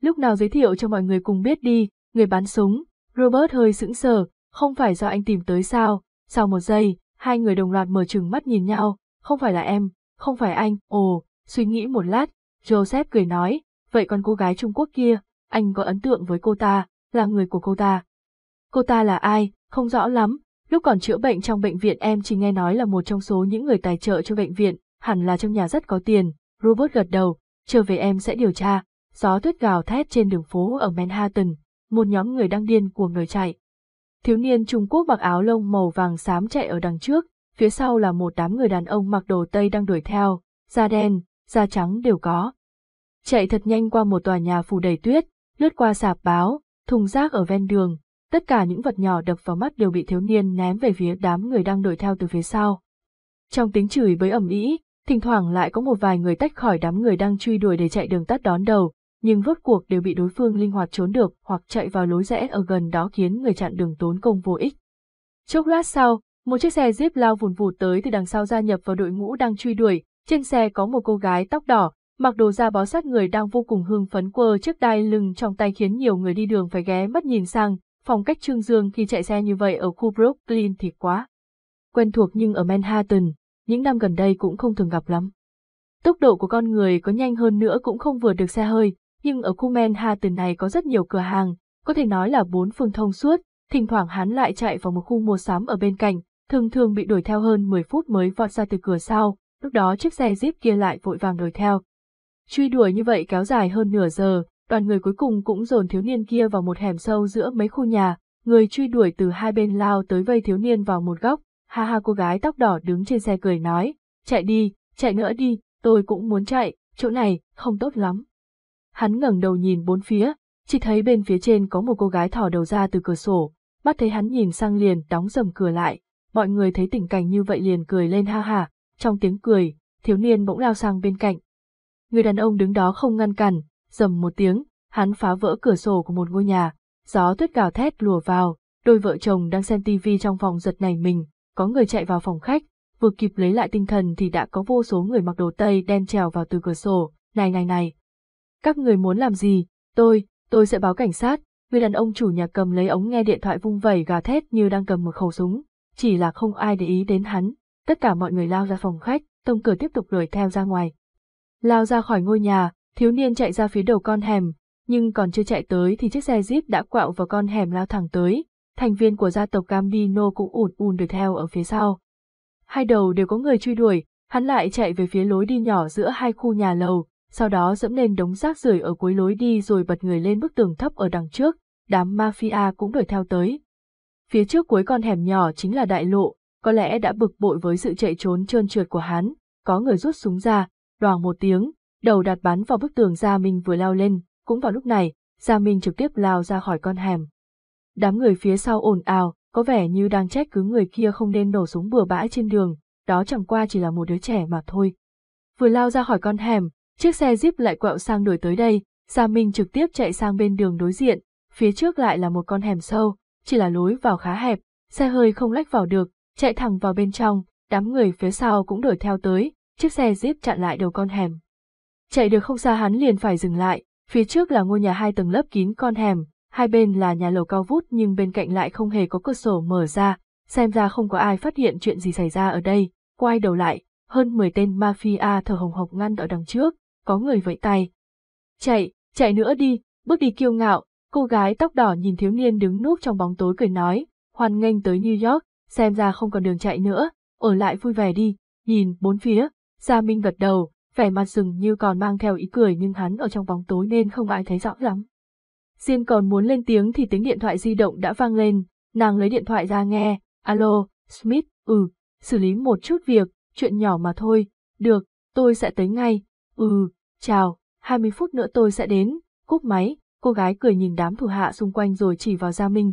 Lúc nào giới thiệu cho mọi người cùng biết đi, người bắn súng, Robert hơi sững sờ, không phải do anh tìm tới sao, sau một giây, hai người đồng loạt mở trừng mắt nhìn nhau, không phải là em, không phải anh, ồ, suy nghĩ một lát, Joseph cười nói, vậy còn cô gái Trung Quốc kia, anh có ấn tượng với cô ta, là người của cô ta. Cô ta là ai, không rõ lắm, lúc còn chữa bệnh trong bệnh viện em chỉ nghe nói là một trong số những người tài trợ cho bệnh viện, hẳn là trong nhà rất có tiền. Robert gật đầu, trở về em sẽ điều tra. Gió tuyết gào thét trên đường phố ở Manhattan, một nhóm người đang điên cuồng người chạy. Thiếu niên Trung Quốc mặc áo lông màu vàng xám chạy ở đằng trước, phía sau là một đám người đàn ông mặc đồ Tây đang đuổi theo, da đen, da trắng đều có. Chạy thật nhanh qua một tòa nhà phủ đầy tuyết, lướt qua sạp báo, thùng rác ở ven đường, Tất cả những vật nhỏ đập vào mắt đều bị thiếu niên ném về phía đám người đang đuổi theo từ phía sau. Trong tiếng chửi bới ầm ĩ, thỉnh thoảng lại có một vài người tách khỏi đám người đang truy đuổi để chạy đường tắt đón đầu, nhưng rốt cuộc đều bị đối phương linh hoạt trốn được hoặc chạy vào lối rẽ ở gần đó khiến người chặn đường tốn công vô ích. Chốc lát sau, một chiếc xe jeep lao vùn vụt tới từ đằng sau gia nhập vào đội ngũ đang truy đuổi, trên xe có một cô gái tóc đỏ, mặc đồ da bó sát người đang vô cùng hưng phấn quơ chiếc đai lưng trong tay khiến nhiều người đi đường phải ghé mắt nhìn sang, phong cách Trương Dương khi chạy xe như vậy ở khu Brooklyn thì quá. Quen thuộc nhưng ở Manhattan, những năm gần đây cũng không thường gặp lắm. Tốc độ của con người có nhanh hơn nữa cũng không vừa được xe hơi, nhưng ở khu Manhattan này có rất nhiều cửa hàng, có thể nói là bốn phương thông suốt, thỉnh thoảng hắn lại chạy vào một khu mua sắm ở bên cạnh, thường thường bị đuổi theo hơn 10 phút mới vọt ra từ cửa sau, lúc đó chiếc xe Jeep kia lại vội vàng đuổi theo. Truy đuổi như vậy kéo dài hơn nửa giờ, đoàn người cuối cùng cũng dồn thiếu niên kia vào một hẻm sâu giữa mấy khu nhà, người truy đuổi từ hai bên lao tới vây thiếu niên vào một góc, ha ha cô gái tóc đỏ đứng trên xe cười nói, chạy đi, chạy nữa đi, tôi cũng muốn chạy, chỗ này, không tốt lắm. Hắn ngẩng đầu nhìn bốn phía, chỉ thấy bên phía trên có một cô gái thò đầu ra từ cửa sổ, bắt thấy hắn nhìn sang liền đóng rầm cửa lại, mọi người thấy tình cảnh như vậy liền cười lên ha ha, trong tiếng cười, thiếu niên bỗng lao sang bên cạnh. Người đàn ông đứng đó không ngăn cản, rầm một tiếng, hắn phá vỡ cửa sổ của một ngôi nhà, gió tuyết gào thét lùa vào, đôi vợ chồng đang xem tivi trong phòng giật nảy mình, có người chạy vào phòng khách, vừa kịp lấy lại tinh thần thì đã có vô số người mặc đồ tây đen trèo vào từ cửa sổ, này này này. Các người muốn làm gì, tôi, tôi sẽ báo cảnh sát, người đàn ông chủ nhà cầm lấy ống nghe điện thoại vung vẩy gào thét như đang cầm một khẩu súng, chỉ là không ai để ý đến hắn, tất cả mọi người lao ra phòng khách, tông cửa tiếp tục đuổi theo ra ngoài. Lao ra khỏi ngôi nhà, Thiếu niên chạy ra phía đầu con hẻm, nhưng còn chưa chạy tới thì chiếc xe Jeep đã quẹo vào con hẻm lao thẳng tới, thành viên của gia tộc Gambino cũng ùn ùn đuổi theo ở phía sau. Hai đầu đều có người truy đuổi, hắn lại chạy về phía lối đi nhỏ giữa hai khu nhà lầu, sau đó dẫm lên đống rác rưởi ở cuối lối đi rồi bật người lên bức tường thấp ở đằng trước, đám mafia cũng đuổi theo tới. Phía trước cuối con hẻm nhỏ chính là đại lộ, có lẽ đã bực bội với sự chạy trốn trơn trượt của hắn, có người rút súng ra, đoàn một tiếng, đầu đặt bắn vào bức tường Gia Minh vừa lao lên, cũng vào lúc này, Gia Minh trực tiếp lao ra khỏi con hẻm. Đám người phía sau ồn ào, có vẻ như đang trách cứ người kia không nên đổ súng bừa bãi trên đường, đó chẳng qua chỉ là một đứa trẻ mà thôi. Vừa lao ra khỏi con hẻm, chiếc xe Jeep lại quẹo sang đuổi tới đây, Gia Minh trực tiếp chạy sang bên đường đối diện, phía trước lại là một con hẻm sâu, chỉ là lối vào khá hẹp, xe hơi không lách vào được, chạy thẳng vào bên trong, đám người phía sau cũng đuổi theo tới, chiếc xe Jeep chặn lại đầu con hẻm. Chạy được không xa hắn liền phải dừng lại, phía trước là ngôi nhà hai tầng lớp kín con hẻm, hai bên là nhà lầu cao vút nhưng bên cạnh lại không hề có cửa sổ mở ra, xem ra không có ai phát hiện chuyện gì xảy ra ở đây. Quay đầu lại, hơn 10 tên mafia thở hồng hộc ngăn ở đằng trước, có người vẫy tay. Chạy, chạy nữa đi, bước đi kiêu ngạo, cô gái tóc đỏ nhìn thiếu niên đứng núp trong bóng tối cười nói, hoan nghênh tới New York, xem ra không còn đường chạy nữa, ở lại vui vẻ đi, nhìn bốn phía, Gia Minh gật đầu, vẻ mặt dường như còn mang theo ý cười nhưng hắn ở trong bóng tối nên không ai thấy rõ lắm. Diên còn muốn lên tiếng thì tiếng điện thoại di động đã vang lên, nàng lấy điện thoại ra nghe, alo, Smith, ừ, xử lý một chút việc, chuyện nhỏ mà thôi, được, tôi sẽ tới ngay, ừ, chào, 20 phút nữa tôi sẽ đến, cúp máy, cô gái cười nhìn đám thủ hạ xung quanh rồi chỉ vào Gia Minh.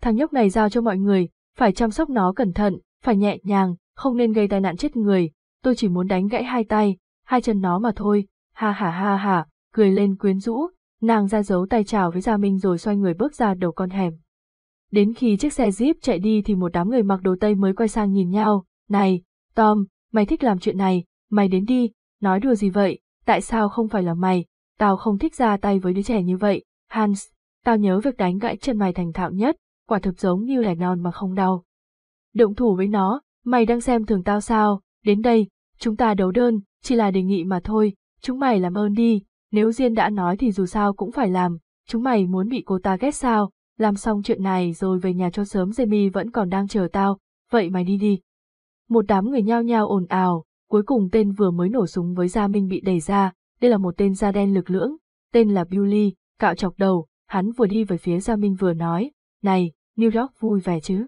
Thằng nhóc này giao cho mọi người, phải chăm sóc nó cẩn thận, phải nhẹ nhàng, không nên gây tai nạn chết người, tôi chỉ muốn đánh gãy hai tay, hai chân nó mà thôi, ha ha ha ha, cười lên quyến rũ, nàng ra dấu tay chào với Gia Minh rồi xoay người bước ra đầu con hẻm. Đến khi chiếc xe Jeep chạy đi thì một đám người mặc đồ Tây mới quay sang nhìn nhau, này, Tom, mày thích làm chuyện này, mày đến đi, nói đùa gì vậy, tại sao không phải là mày, tao không thích ra tay với đứa trẻ như vậy, Hans, tao nhớ việc đánh gãy chân mày thành thạo nhất, quả thực giống như là non mà không đau. Động thủ với nó, mày đang xem thường tao sao, đến đây, chúng ta đấu đơn, chỉ là đề nghị mà thôi, chúng mày làm ơn đi, nếu Diên đã nói thì dù sao cũng phải làm, chúng mày muốn bị cô ta ghét sao, làm xong chuyện này rồi về nhà cho sớm Jamie vẫn còn đang chờ tao, vậy mày đi đi. Một đám người nhao nhao ồn ào, cuối cùng tên vừa mới nổ súng với Gia Minh bị đẩy ra, đây là một tên da đen lực lưỡng, tên là Billy, cạo chọc đầu, hắn vừa đi về phía Gia Minh vừa nói, này, New York vui vẻ chứ.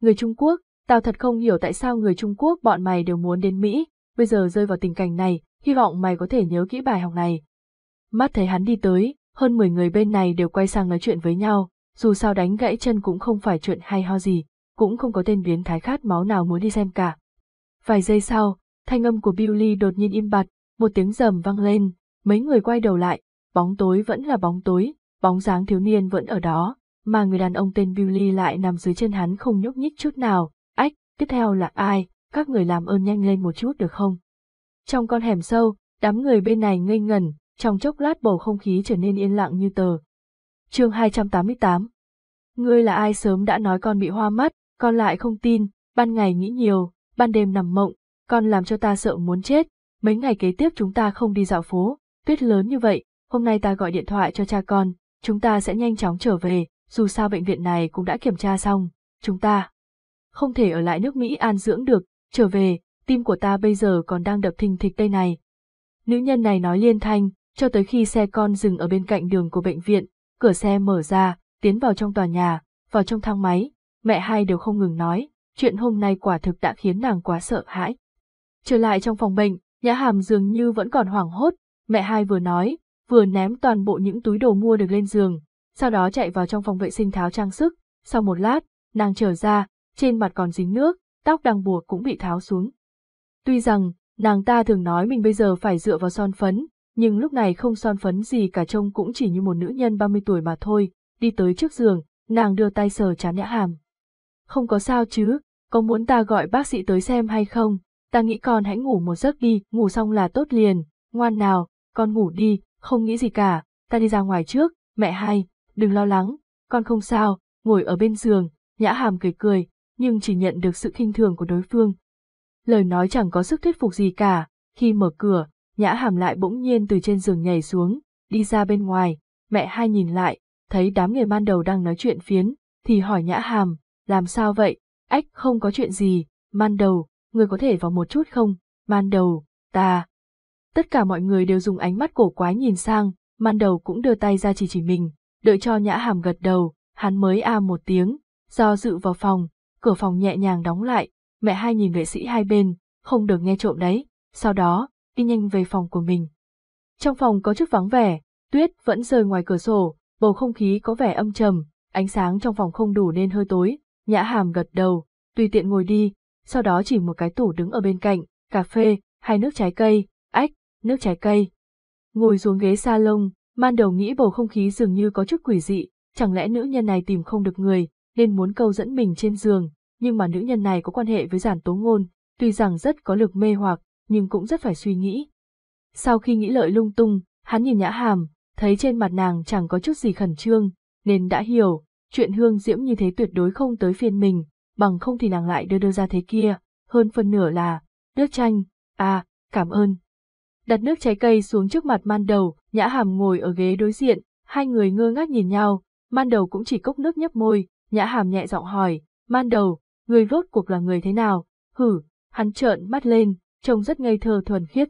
Người Trung Quốc, tao thật không hiểu tại sao người Trung Quốc bọn mày đều muốn đến Mỹ, bây giờ rơi vào tình cảnh này, hy vọng mày có thể nhớ kỹ bài học này. Mắt thấy hắn đi tới, hơn 10 người bên này đều quay sang nói chuyện với nhau, dù sao đánh gãy chân cũng không phải chuyện hay ho gì, cũng không có tên biến thái khát máu nào muốn đi xem cả. Vài giây sau, thanh âm của Billy đột nhiên im bặt, một tiếng rầm vang lên, mấy người quay đầu lại, bóng tối vẫn là bóng tối, bóng dáng thiếu niên vẫn ở đó, mà người đàn ông tên Billy lại nằm dưới chân hắn không nhúc nhích chút nào, ách, tiếp theo là ai, các người làm ơn nhanh lên một chút được không? Trong con hẻm sâu, đám người bên này ngây ngẩn, trong chốc lát bầu không khí trở nên yên lặng như tờ. chương 288 Ngươi là ai sớm đã nói con bị hoa mắt, con lại không tin, ban ngày nghĩ nhiều, ban đêm nằm mộng, con làm cho ta sợ muốn chết, mấy ngày kế tiếp chúng ta không đi dạo phố, tuyết lớn như vậy, hôm nay ta gọi điện thoại cho cha con, chúng ta sẽ nhanh chóng trở về, dù sao bệnh viện này cũng đã kiểm tra xong, chúng ta không thể ở lại nước Mỹ an dưỡng được, Trở về, tim của ta bây giờ còn đang đập thình thịch đây này. Nữ nhân này nói liên thanh, cho tới khi xe con dừng ở bên cạnh đường của bệnh viện, cửa xe mở ra, tiến vào trong tòa nhà, vào trong thang máy, mẹ hai đều không ngừng nói, chuyện hôm nay quả thực đã khiến nàng quá sợ hãi. Trở lại trong phòng bệnh, Nhã Hàm dường như vẫn còn hoảng hốt, mẹ hai vừa nói, vừa ném toàn bộ những túi đồ mua được lên giường, sau đó chạy vào trong phòng vệ sinh tháo trang sức, sau một lát, nàng trở ra, trên mặt còn dính nước, tóc đang buộc cũng bị tháo xuống. Tuy rằng, nàng ta thường nói mình bây giờ phải dựa vào son phấn, nhưng lúc này không son phấn gì cả trông cũng chỉ như một nữ nhân 30 tuổi mà thôi, đi tới trước giường, nàng đưa tay sờ chán nhã hàm. Không có sao chứ, có muốn ta gọi bác sĩ tới xem hay không, ta nghĩ con hãy ngủ một giấc đi, ngủ xong là tốt liền, ngoan nào, con ngủ đi, không nghĩ gì cả, ta đi ra ngoài trước, mẹ hay, đừng lo lắng, con không sao, ngồi ở bên giường, nhã hàm cười cười, nhưng chỉ nhận được sự khinh thường của đối phương. Lời nói chẳng có sức thuyết phục gì cả, khi mở cửa, nhã hàm lại bỗng nhiên từ trên giường nhảy xuống, đi ra bên ngoài, mẹ hai nhìn lại, thấy đám người man đầu đang nói chuyện phiến, thì hỏi nhã hàm, làm sao vậy, ách không có chuyện gì, man đầu, người có thể vào một chút không, man đầu, ta. Tất cả mọi người đều dùng ánh mắt cổ quái nhìn sang, man đầu cũng đưa tay ra chỉ chỉ mình, đợi cho nhã hàm gật đầu, hắn mới a một tiếng, do dự vào phòng, cửa phòng nhẹ nhàng đóng lại, mẹ hai nhìn vệ sĩ hai bên, không được nghe trộm đấy, sau đó, đi nhanh về phòng của mình. Trong phòng có chút vắng vẻ, tuyết vẫn rơi ngoài cửa sổ, bầu không khí có vẻ âm trầm, ánh sáng trong phòng không đủ nên hơi tối, nhã hàm gật đầu, tùy tiện ngồi đi, sau đó chỉ một cái tủ đứng ở bên cạnh, cà phê, hai nước trái cây, ếch, nước trái cây. Ngồi xuống ghế sa lông, man đầu nghĩ bầu không khí dường như có chút quỷ dị, chẳng lẽ nữ nhân này tìm không được người, nên muốn câu dẫn mình trên giường, nhưng mà nữ nhân này có quan hệ với giản tố ngôn, tuy rằng rất có lực mê hoặc, nhưng cũng rất phải suy nghĩ. Sau khi nghĩ lợi lung tung, hắn nhìn nhã hàm, thấy trên mặt nàng chẳng có chút gì khẩn trương, nên đã hiểu, chuyện hương diễm như thế tuyệt đối không tới phiên mình, bằng không thì nàng lại đưa đưa ra thế kia, hơn phần nửa là, nước chanh, à, cảm ơn. Đặt nước trái cây xuống trước mặt man đầu, nhã hàm ngồi ở ghế đối diện, hai người ngơ ngác nhìn nhau, man đầu cũng chỉ cốc nước nhấp môi, Nhã hàm nhẹ giọng hỏi, man đầu, người rốt cuộc là người thế nào? Hử, hắn trợn mắt lên, trông rất ngây thơ thuần khiết.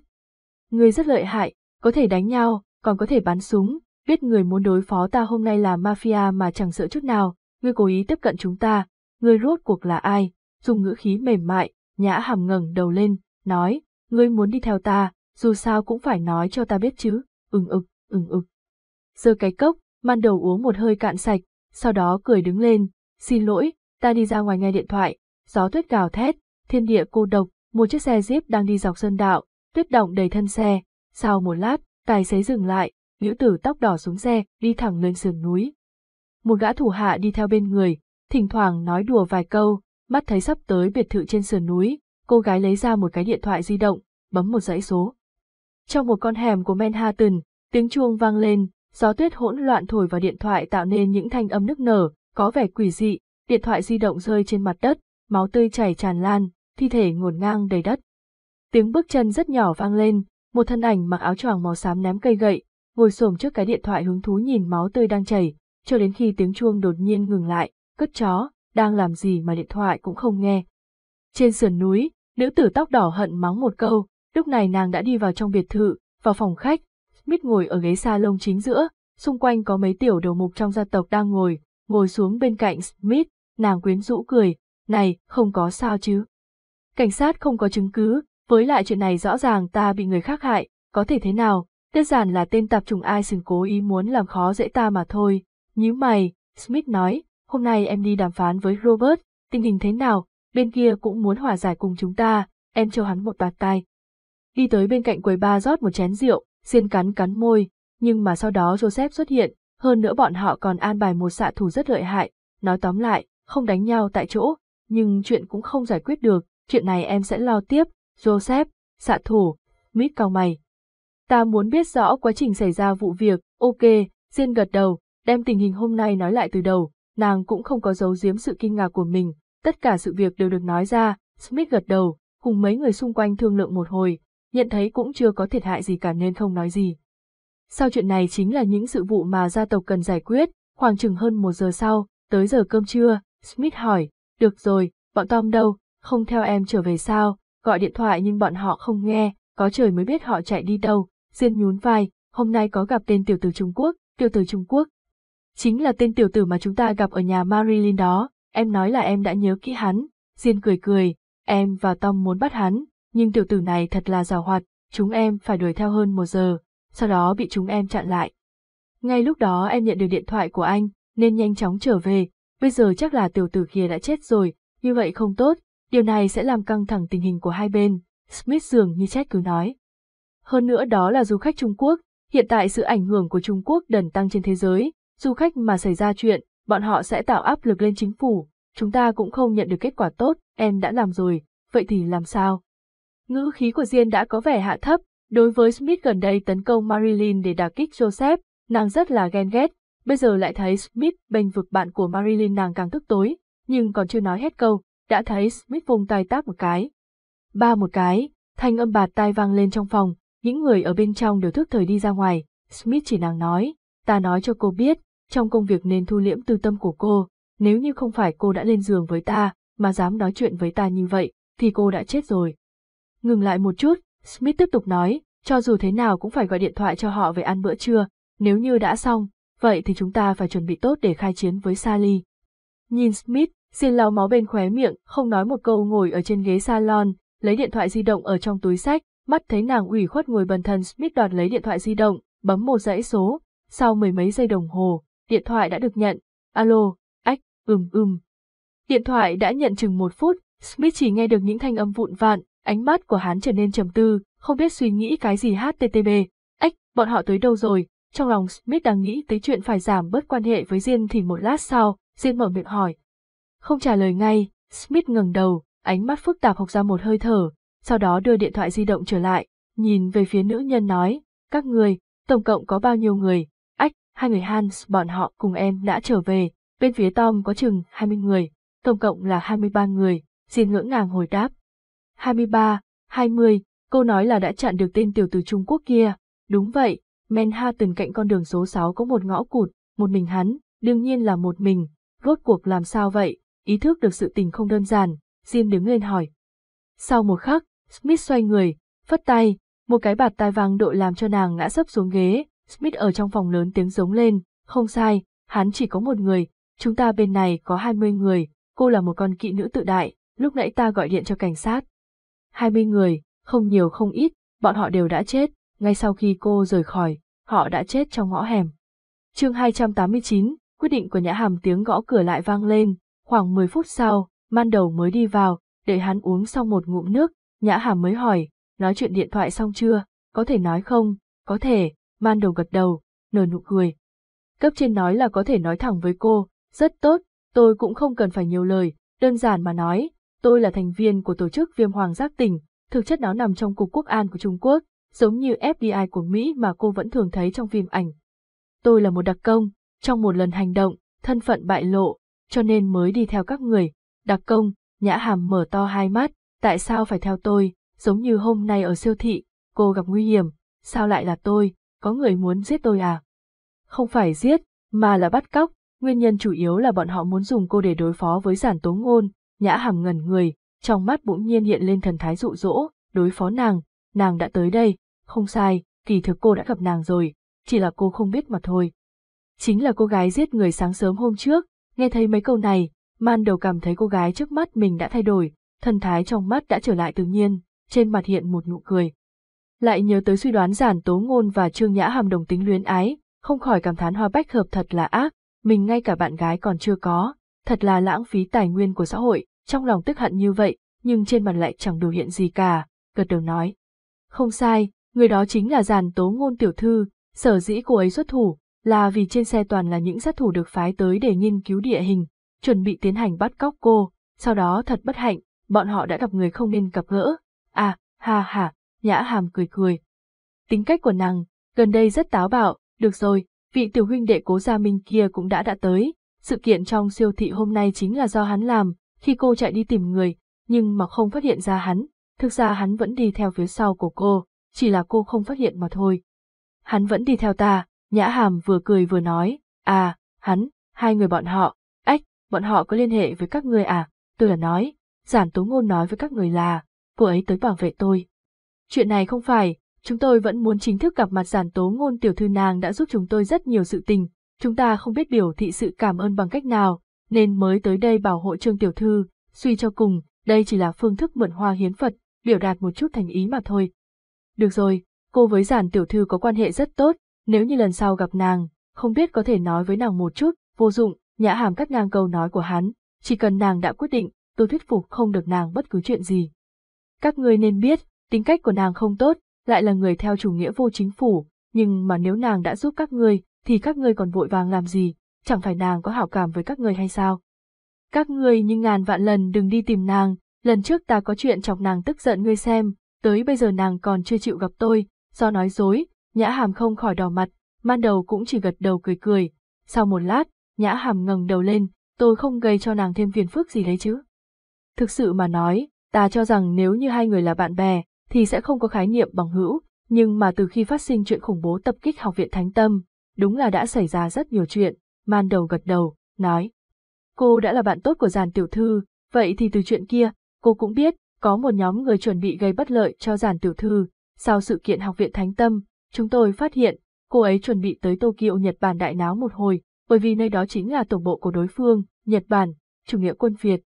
Người rất lợi hại, có thể đánh nhau, còn có thể bắn súng, biết người muốn đối phó ta hôm nay là mafia mà chẳng sợ chút nào, người cố ý tiếp cận chúng ta, người rốt cuộc là ai? Dùng ngữ khí mềm mại, nhã hàm ngẩng đầu lên, nói, người muốn đi theo ta, dù sao cũng phải nói cho ta biết chứ, ừng ực, ừng ực. Giơ cái cốc, man đầu uống một hơi cạn sạch, sau đó cười đứng lên, xin lỗi, ta đi ra ngoài nghe điện thoại, gió tuyết gào thét, thiên địa cô độc, một chiếc xe jeep đang đi dọc sơn đạo, tuyết động đầy thân xe, sau một lát, tài xế dừng lại, nữ tử tóc đỏ xuống xe, đi thẳng lên sườn núi. Một gã thủ hạ đi theo bên người, thỉnh thoảng nói đùa vài câu, mắt thấy sắp tới biệt thự trên sườn núi, cô gái lấy ra một cái điện thoại di động, bấm một dãy số. Trong một con hẻm của Manhattan, tiếng chuông vang lên, gió tuyết hỗn loạn thổi vào điện thoại tạo nên những thanh âm nức nở, có vẻ quỷ dị, điện thoại di động rơi trên mặt đất, máu tươi chảy tràn lan, thi thể ngổn ngang đầy đất. Tiếng bước chân rất nhỏ vang lên, một thân ảnh mặc áo choàng màu xám ném cây gậy, ngồi xổm trước cái điện thoại hứng thú nhìn máu tươi đang chảy, cho đến khi tiếng chuông đột nhiên ngừng lại, cất chó, đang làm gì mà điện thoại cũng không nghe. Trên sườn núi, nữ tử tóc đỏ hận mắng một câu, lúc này nàng đã đi vào trong biệt thự, vào phòng khách, mít ngồi ở ghế sa lông chính giữa, xung quanh có mấy tiểu đầu mục trong gia tộc đang ngồi, ngồi xuống bên cạnh Smith, nàng quyến rũ cười, này, không có sao chứ. Cảnh sát không có chứng cứ, với lại chuyện này rõ ràng ta bị người khác hại, có thể thế nào, đơn giản là tên tạp trùng ai sừng cố ý muốn làm khó dễ ta mà thôi. Nhíu mày, Smith nói, hôm nay em đi đàm phán với Robert, tình hình thế nào, bên kia cũng muốn hòa giải cùng chúng ta, em cho hắn một bạt tay. Đi tới bên cạnh quầy ba rót một chén rượu, Diên cắn cắn môi, nhưng mà sau đó Joseph xuất hiện, hơn nữa bọn họ còn an bài một xạ thủ rất lợi hại, nói tóm lại, không đánh nhau tại chỗ, nhưng chuyện cũng không giải quyết được, chuyện này em sẽ lo tiếp, Joseph, xạ thủ, mít cao mày. Ta muốn biết rõ quá trình xảy ra vụ việc, ok, Diên gật đầu, đem tình hình hôm nay nói lại từ đầu, nàng cũng không có giấu giếm sự kinh ngạc của mình, tất cả sự việc đều được nói ra, Smith gật đầu, cùng mấy người xung quanh thương lượng một hồi, nhận thấy cũng chưa có thiệt hại gì cả nên không nói gì. Sau chuyện này chính là những sự vụ mà gia tộc cần giải quyết, khoảng chừng hơn một giờ sau, tới giờ cơm trưa, Smith hỏi, được rồi, bọn Tom đâu, không theo em trở về sao, gọi điện thoại nhưng bọn họ không nghe, có trời mới biết họ chạy đi đâu, Diên nhún vai, hôm nay có gặp tên tiểu tử Trung Quốc, tiểu tử Trung Quốc. Chính là tên tiểu tử mà chúng ta gặp ở nhà Marilyn đó, em nói là em đã nhớ kỹ hắn, Diên cười cười, em và Tom muốn bắt hắn, nhưng tiểu tử này thật là giàu hoạt, chúng em phải đuổi theo hơn một giờ, sau đó bị chúng em chặn lại. Ngay lúc đó em nhận được điện thoại của anh, nên nhanh chóng trở về, bây giờ chắc là tiểu tử kia đã chết rồi, như vậy không tốt, điều này sẽ làm căng thẳng tình hình của hai bên, Smith dường như chết cứ nói. Hơn nữa đó là du khách Trung Quốc, hiện tại sự ảnh hưởng của Trung Quốc dần tăng trên thế giới, du khách mà xảy ra chuyện, bọn họ sẽ tạo áp lực lên chính phủ, chúng ta cũng không nhận được kết quả tốt, em đã làm rồi, vậy thì làm sao? Ngữ khí của Diên đã có vẻ hạ thấp, đối với Smith gần đây tấn công Marilyn để đả kích Joseph, nàng rất là ghen ghét, bây giờ lại thấy Smith bênh vực bạn của Marilyn nàng càng tức tối, nhưng còn chưa nói hết câu, đã thấy Smith vùng tay tát một cái. Ba một cái, thanh âm bạt tai vang lên trong phòng, những người ở bên trong đều thức thời đi ra ngoài, Smith chỉ nàng nói, ta nói cho cô biết, trong công việc nên thu liễm tư tâm của cô, nếu như không phải cô đã lên giường với ta, mà dám nói chuyện với ta như vậy, thì cô đã chết rồi. Ngừng lại một chút, Smith tiếp tục nói, cho dù thế nào cũng phải gọi điện thoại cho họ về ăn bữa trưa, nếu như đã xong, vậy thì chúng ta phải chuẩn bị tốt để khai chiến với Sally. Nhìn Smith, xin lau máu bên khóe miệng, không nói một câu ngồi ở trên ghế salon, lấy điện thoại di động ở trong túi sách, mắt thấy nàng ủy khuất ngồi bần thần Smith đoạt lấy điện thoại di động, bấm một dãy số, sau mười mấy giây đồng hồ, điện thoại đã được nhận, alo, ách, ừm ừm. Điện thoại đã nhận chừng một phút, Smith chỉ nghe được những thanh âm vụn vạn, Ánh mắt của hắn trở nên trầm tư, không biết suy nghĩ cái gì HTTB. Ếch, bọn họ tới đâu rồi? Trong lòng Smith đang nghĩ tới chuyện phải giảm bớt quan hệ với Diên thì một lát sau, Diên mở miệng hỏi. Không trả lời ngay, Smith ngẩng đầu, ánh mắt phức tạp học ra một hơi thở, sau đó đưa điện thoại di động trở lại, nhìn về phía nữ nhân nói, các người, tổng cộng có bao nhiêu người, ách, hai người Hans bọn họ cùng em đã trở về, bên phía Tom có chừng 20 người, tổng cộng là 23 người, Diên ngưỡng ngàng hồi đáp, 23, 20, cô nói là đã chặn được tên tiểu từ Trung Quốc kia. Đúng vậy, Manhattan cạnh con đường số 6 có một ngõ cụt, một mình hắn, đương nhiên là một mình, rốt cuộc làm sao vậy, ý thức được sự tình không đơn giản, Jim đứng lên hỏi. Sau một khắc, Smith xoay người, phất tay, một cái bạt tai vàng đội làm cho nàng ngã sấp xuống ghế, Smith ở trong phòng lớn tiếng giống lên, không sai, hắn chỉ có một người, chúng ta bên này có 20 người, cô là một con kỵ nữ tự đại, lúc nãy ta gọi điện cho cảnh sát, hai mươi người, không nhiều không ít, bọn họ đều đã chết, ngay sau khi cô rời khỏi, họ đã chết trong ngõ hẻm. chương 289, quyết định của Nhã Hàm tiếng gõ cửa lại vang lên, khoảng 10 phút sau, man đầu mới đi vào, để hắn uống xong một ngụm nước, Nhã Hàm mới hỏi, nói chuyện điện thoại xong chưa, có thể nói không, có thể, man đầu gật đầu, nở nụ cười. Cấp trên nói là có thể nói thẳng với cô, rất tốt, tôi cũng không cần phải nhiều lời, đơn giản mà nói, Tôi là thành viên của tổ chức Viêm Hoàng Giác Tỉnh, thực chất nó nằm trong Cục Quốc an của Trung Quốc, giống như fbi của Mỹ mà cô vẫn thường thấy trong phim ảnh. Tôi là một đặc công, trong một lần hành động, thân phận bại lộ, cho nên mới đi theo các người. Đặc công, nhã hàm mở to hai mắt, tại sao phải theo tôi, giống như hôm nay ở siêu thị, cô gặp nguy hiểm, sao lại là tôi, có người muốn giết tôi à? Không phải giết, mà là bắt cóc, nguyên nhân chủ yếu là bọn họ muốn dùng cô để đối phó với giản tố ngôn, Nhã hàm ngẩn người, trong mắt bỗng nhiên hiện lên thần thái dụ dỗ, đối phó nàng, nàng đã tới đây, không sai, kỳ thực cô đã gặp nàng rồi, chỉ là cô không biết mà thôi. Chính là cô gái giết người sáng sớm hôm trước, nghe thấy mấy câu này, man đầu cảm thấy cô gái trước mắt mình đã thay đổi, thần thái trong mắt đã trở lại tự nhiên, trên mặt hiện một nụ cười. Lại nhớ tới suy đoán giản tố ngôn và trương nhã hàm đồng tính luyến ái, không khỏi cảm thán hoa bách hợp thật là ác, mình ngay cả bạn gái còn chưa có, thật là lãng phí tài nguyên của xã hội, trong lòng tức hận như vậy, nhưng trên mặt lại chẳng biểu hiện gì cả, gật đầu nói. Không sai, người đó chính là giàn tố ngôn tiểu thư, sở dĩ cô ấy xuất thủ, là vì trên xe toàn là những sát thủ được phái tới để nghiên cứu địa hình, chuẩn bị tiến hành bắt cóc cô, sau đó thật bất hạnh, bọn họ đã gặp người không nên gặp gỡ. À, ha ha, nhã hàm cười cười. Tính cách của nàng, gần đây rất táo bạo, được rồi, vị tiểu huynh đệ cố gia minh kia cũng đã đã tới, sự kiện trong siêu thị hôm nay chính là do hắn làm, khi cô chạy đi tìm người, nhưng mà không phát hiện ra hắn, thực ra hắn vẫn đi theo phía sau của cô, chỉ là cô không phát hiện mà thôi. Hắn vẫn đi theo ta, Nhã Hàm vừa cười vừa nói, à, hắn, hai người bọn họ, ếch, bọn họ có liên hệ với các người à, tôi là nói, giản tố ngôn nói với các người là, cô ấy tới bảo vệ tôi. Chuyện này không phải, chúng tôi vẫn muốn chính thức gặp mặt giản tố ngôn tiểu thư nàng đã giúp chúng tôi rất nhiều sự tình, chúng ta không biết biểu thị sự cảm ơn bằng cách nào, nên mới tới đây bảo hộ Trương Tiểu Thư, suy cho cùng, đây chỉ là phương thức mượn hoa hiến Phật, biểu đạt một chút thành ý mà thôi. Được rồi, cô với giản Tiểu Thư có quan hệ rất tốt, nếu như lần sau gặp nàng, không biết có thể nói với nàng một chút, vô dụng, nhã hàm cắt ngang câu nói của hắn, chỉ cần nàng đã quyết định, tôi thuyết phục không được nàng bất cứ chuyện gì. Các ngươi nên biết, tính cách của nàng không tốt, lại là người theo chủ nghĩa vô chính phủ, nhưng mà nếu nàng đã giúp các người thì các ngươi còn vội vàng làm gì, chẳng phải nàng có hảo cảm với các ngươi hay sao? Các ngươi như ngàn vạn lần đừng đi tìm nàng, lần trước ta có chuyện chọc nàng tức giận ngươi xem, tới bây giờ nàng còn chưa chịu gặp tôi, do nói dối, nhã hàm không khỏi đỏ mặt, man đầu cũng chỉ gật đầu cười cười. Sau một lát, nhã hàm ngẩng đầu lên, tôi không gây cho nàng thêm phiền phức gì đấy chứ. Thực sự mà nói, ta cho rằng nếu như hai người là bạn bè, thì sẽ không có khái niệm bằng hữu, nhưng mà từ khi phát sinh chuyện khủng bố tập kích học viện Thánh Tâm, đúng là đã xảy ra rất nhiều chuyện, man đầu gật đầu, nói. Cô đã là bạn tốt của giàn tiểu thư, vậy thì từ chuyện kia, cô cũng biết, có một nhóm người chuẩn bị gây bất lợi cho giàn tiểu thư. Sau sự kiện học viện Thánh Tâm, chúng tôi phát hiện, cô ấy chuẩn bị tới Tokyo Nhật Bản đại náo một hồi, bởi vì nơi đó chính là tổng bộ của đối phương, Nhật Bản, chủ nghĩa quân Việt.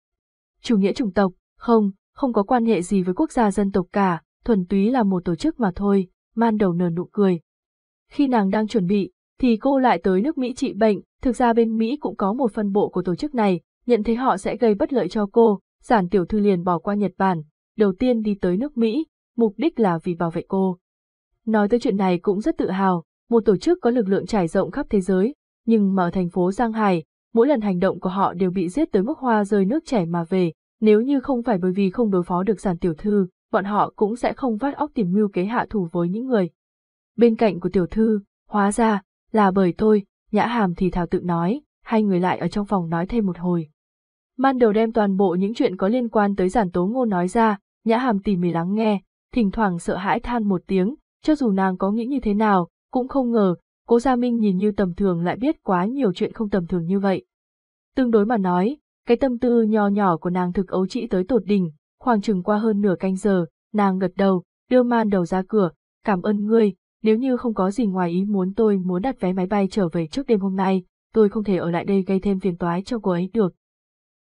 Chủ nghĩa chủng tộc, không, không có quan hệ gì với quốc gia dân tộc cả, thuần túy là một tổ chức mà thôi, man đầu nở nụ cười. Khi nàng đang chuẩn bị, thì cô lại tới nước Mỹ trị bệnh, thực ra bên Mỹ cũng có một phân bộ của tổ chức này, nhận thấy họ sẽ gây bất lợi cho cô, giản tiểu thư liền bỏ qua Nhật Bản, đầu tiên đi tới nước Mỹ, mục đích là vì bảo vệ cô. Nói tới chuyện này cũng rất tự hào, một tổ chức có lực lượng trải rộng khắp thế giới, nhưng mà ở thành phố Giang Hải, mỗi lần hành động của họ đều bị giết tới mức hoa rơi nước chảy mà về, nếu như không phải bởi vì không đối phó được giản tiểu thư, bọn họ cũng sẽ không vắt óc tìm mưu kế hạ thủ với những người. Bên cạnh của tiểu thư, hóa ra, là bởi thôi, Nhã Hàm thì thào tự nói, hai người lại ở trong phòng nói thêm một hồi. Man đầu đem toàn bộ những chuyện có liên quan tới giản tố ngô nói ra, Nhã Hàm tỉ mỉ lắng nghe, thỉnh thoảng sợ hãi than một tiếng, cho dù nàng có nghĩ như thế nào, cũng không ngờ, cố Gia Minh nhìn như tầm thường lại biết quá nhiều chuyện không tầm thường như vậy. Tương đối mà nói, cái tâm tư nho nhỏ của nàng thực ấu trĩ tới tột đỉnh, khoảng chừng qua hơn nửa canh giờ, nàng gật đầu, đưa man đầu ra cửa, cảm ơn ngươi, nếu như không có gì ngoài ý muốn tôi muốn đặt vé máy bay trở về trước đêm hôm nay, tôi không thể ở lại đây gây thêm phiền toái cho cô ấy được.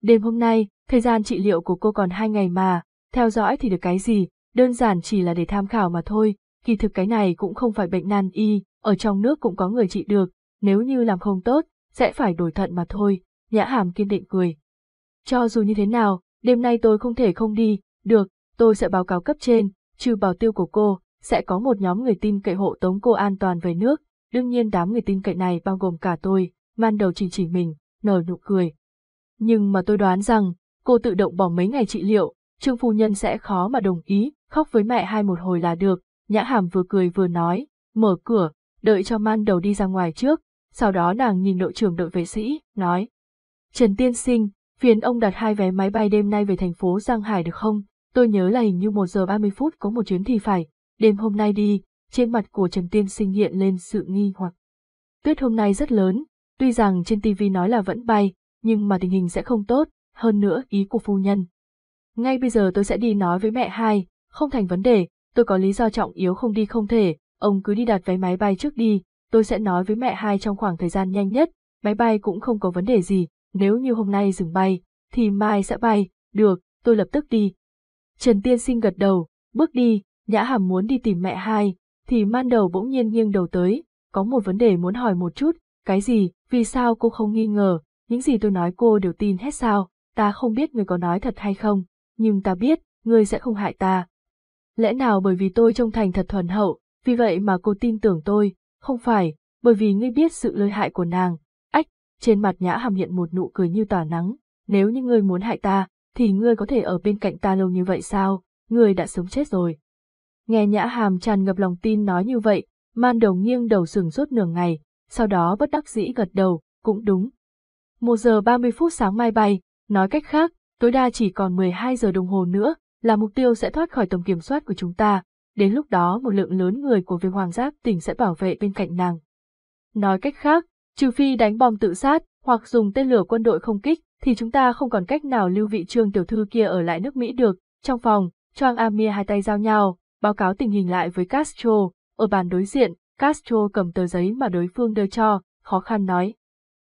Đêm hôm nay, thời gian trị liệu của cô còn hai ngày mà, theo dõi thì được cái gì, đơn giản chỉ là để tham khảo mà thôi, kỳ thực cái này cũng không phải bệnh nan y, ở trong nước cũng có người trị được, nếu như làm không tốt, sẽ phải đổi thận mà thôi, nhã hàm kiên định cười. Cho dù như thế nào, đêm nay tôi không thể không đi, được, tôi sẽ báo cáo cấp trên, trừ bảo tiêu của cô, sẽ có một nhóm người tin cậy hộ tống cô an toàn về nước, đương nhiên đám người tin cậy này bao gồm cả tôi, man đầu chỉ chỉ mình, nở nụ cười. Nhưng mà tôi đoán rằng, cô tự động bỏ mấy ngày trị liệu, Trương Phu Nhân sẽ khó mà đồng ý, khóc với mẹ hai một hồi là được, nhã hàm vừa cười vừa nói, mở cửa, đợi cho man đầu đi ra ngoài trước, sau đó nàng nhìn đội trưởng đội vệ sĩ, nói. Trần Tiên Sinh, phiền ông đặt hai vé máy bay đêm nay về thành phố Giang Hải được không? Tôi nhớ là hình như 1 giờ 30 phút có một chuyến thì phải, đêm hôm nay đi, trên mặt của Trần Tiên Sinh hiện lên sự nghi hoặc. Tuyết hôm nay rất lớn, tuy rằng trên TV nói là vẫn bay, nhưng mà tình hình sẽ không tốt, hơn nữa ý của phu nhân. Ngay bây giờ tôi sẽ đi nói với mẹ hai, không thành vấn đề, tôi có lý do trọng yếu không đi không thể, ông cứ đi đặt vé máy bay trước đi, tôi sẽ nói với mẹ hai trong khoảng thời gian nhanh nhất, máy bay cũng không có vấn đề gì, nếu như hôm nay dừng bay, thì mai sẽ bay, được, tôi lập tức đi. Trần Tiên Sinh gật đầu, bước đi, Nhã Hàm muốn đi tìm mẹ hai, thì man đầu bỗng nhiên nghiêng đầu tới, có một vấn đề muốn hỏi một chút, cái gì, vì sao cô không nghi ngờ, những gì tôi nói cô đều tin hết sao, ta không biết người có nói thật hay không, nhưng ta biết, người sẽ không hại ta. Lẽ nào bởi vì tôi trông thành thật thuần hậu, vì vậy mà cô tin tưởng tôi, không phải, bởi vì ngươi biết sự lợi hại của nàng, ách, trên mặt nhã hàm hiện một nụ cười như tỏa nắng, nếu như ngươi muốn hại ta, thì ngươi có thể ở bên cạnh ta lâu như vậy sao, ngươi đã sống chết rồi. Nghe Nhã Hàm tràn ngập lòng tin nói như vậy, man đầu nghiêng đầu sừng suốt nửa ngày, sau đó bất đắc dĩ gật đầu, cũng đúng. Một giờ 30 phút sáng mai bay, nói cách khác, tối đa chỉ còn 12 giờ đồng hồ nữa, là mục tiêu sẽ thoát khỏi tầm kiểm soát của chúng ta, đến lúc đó một lượng lớn người của việc hoàng giáp tỉnh sẽ bảo vệ bên cạnh nàng. Nói cách khác, trừ phi đánh bom tự sát, hoặc dùng tên lửa quân đội không kích, thì chúng ta không còn cách nào lưu vị trương tiểu thư kia ở lại nước Mỹ được, trong phòng, Choang Amir hai tay giao nhau, báo cáo tình hình lại với Castro, ở bàn đối diện, Castro cầm tờ giấy mà đối phương đưa cho, khó khăn nói.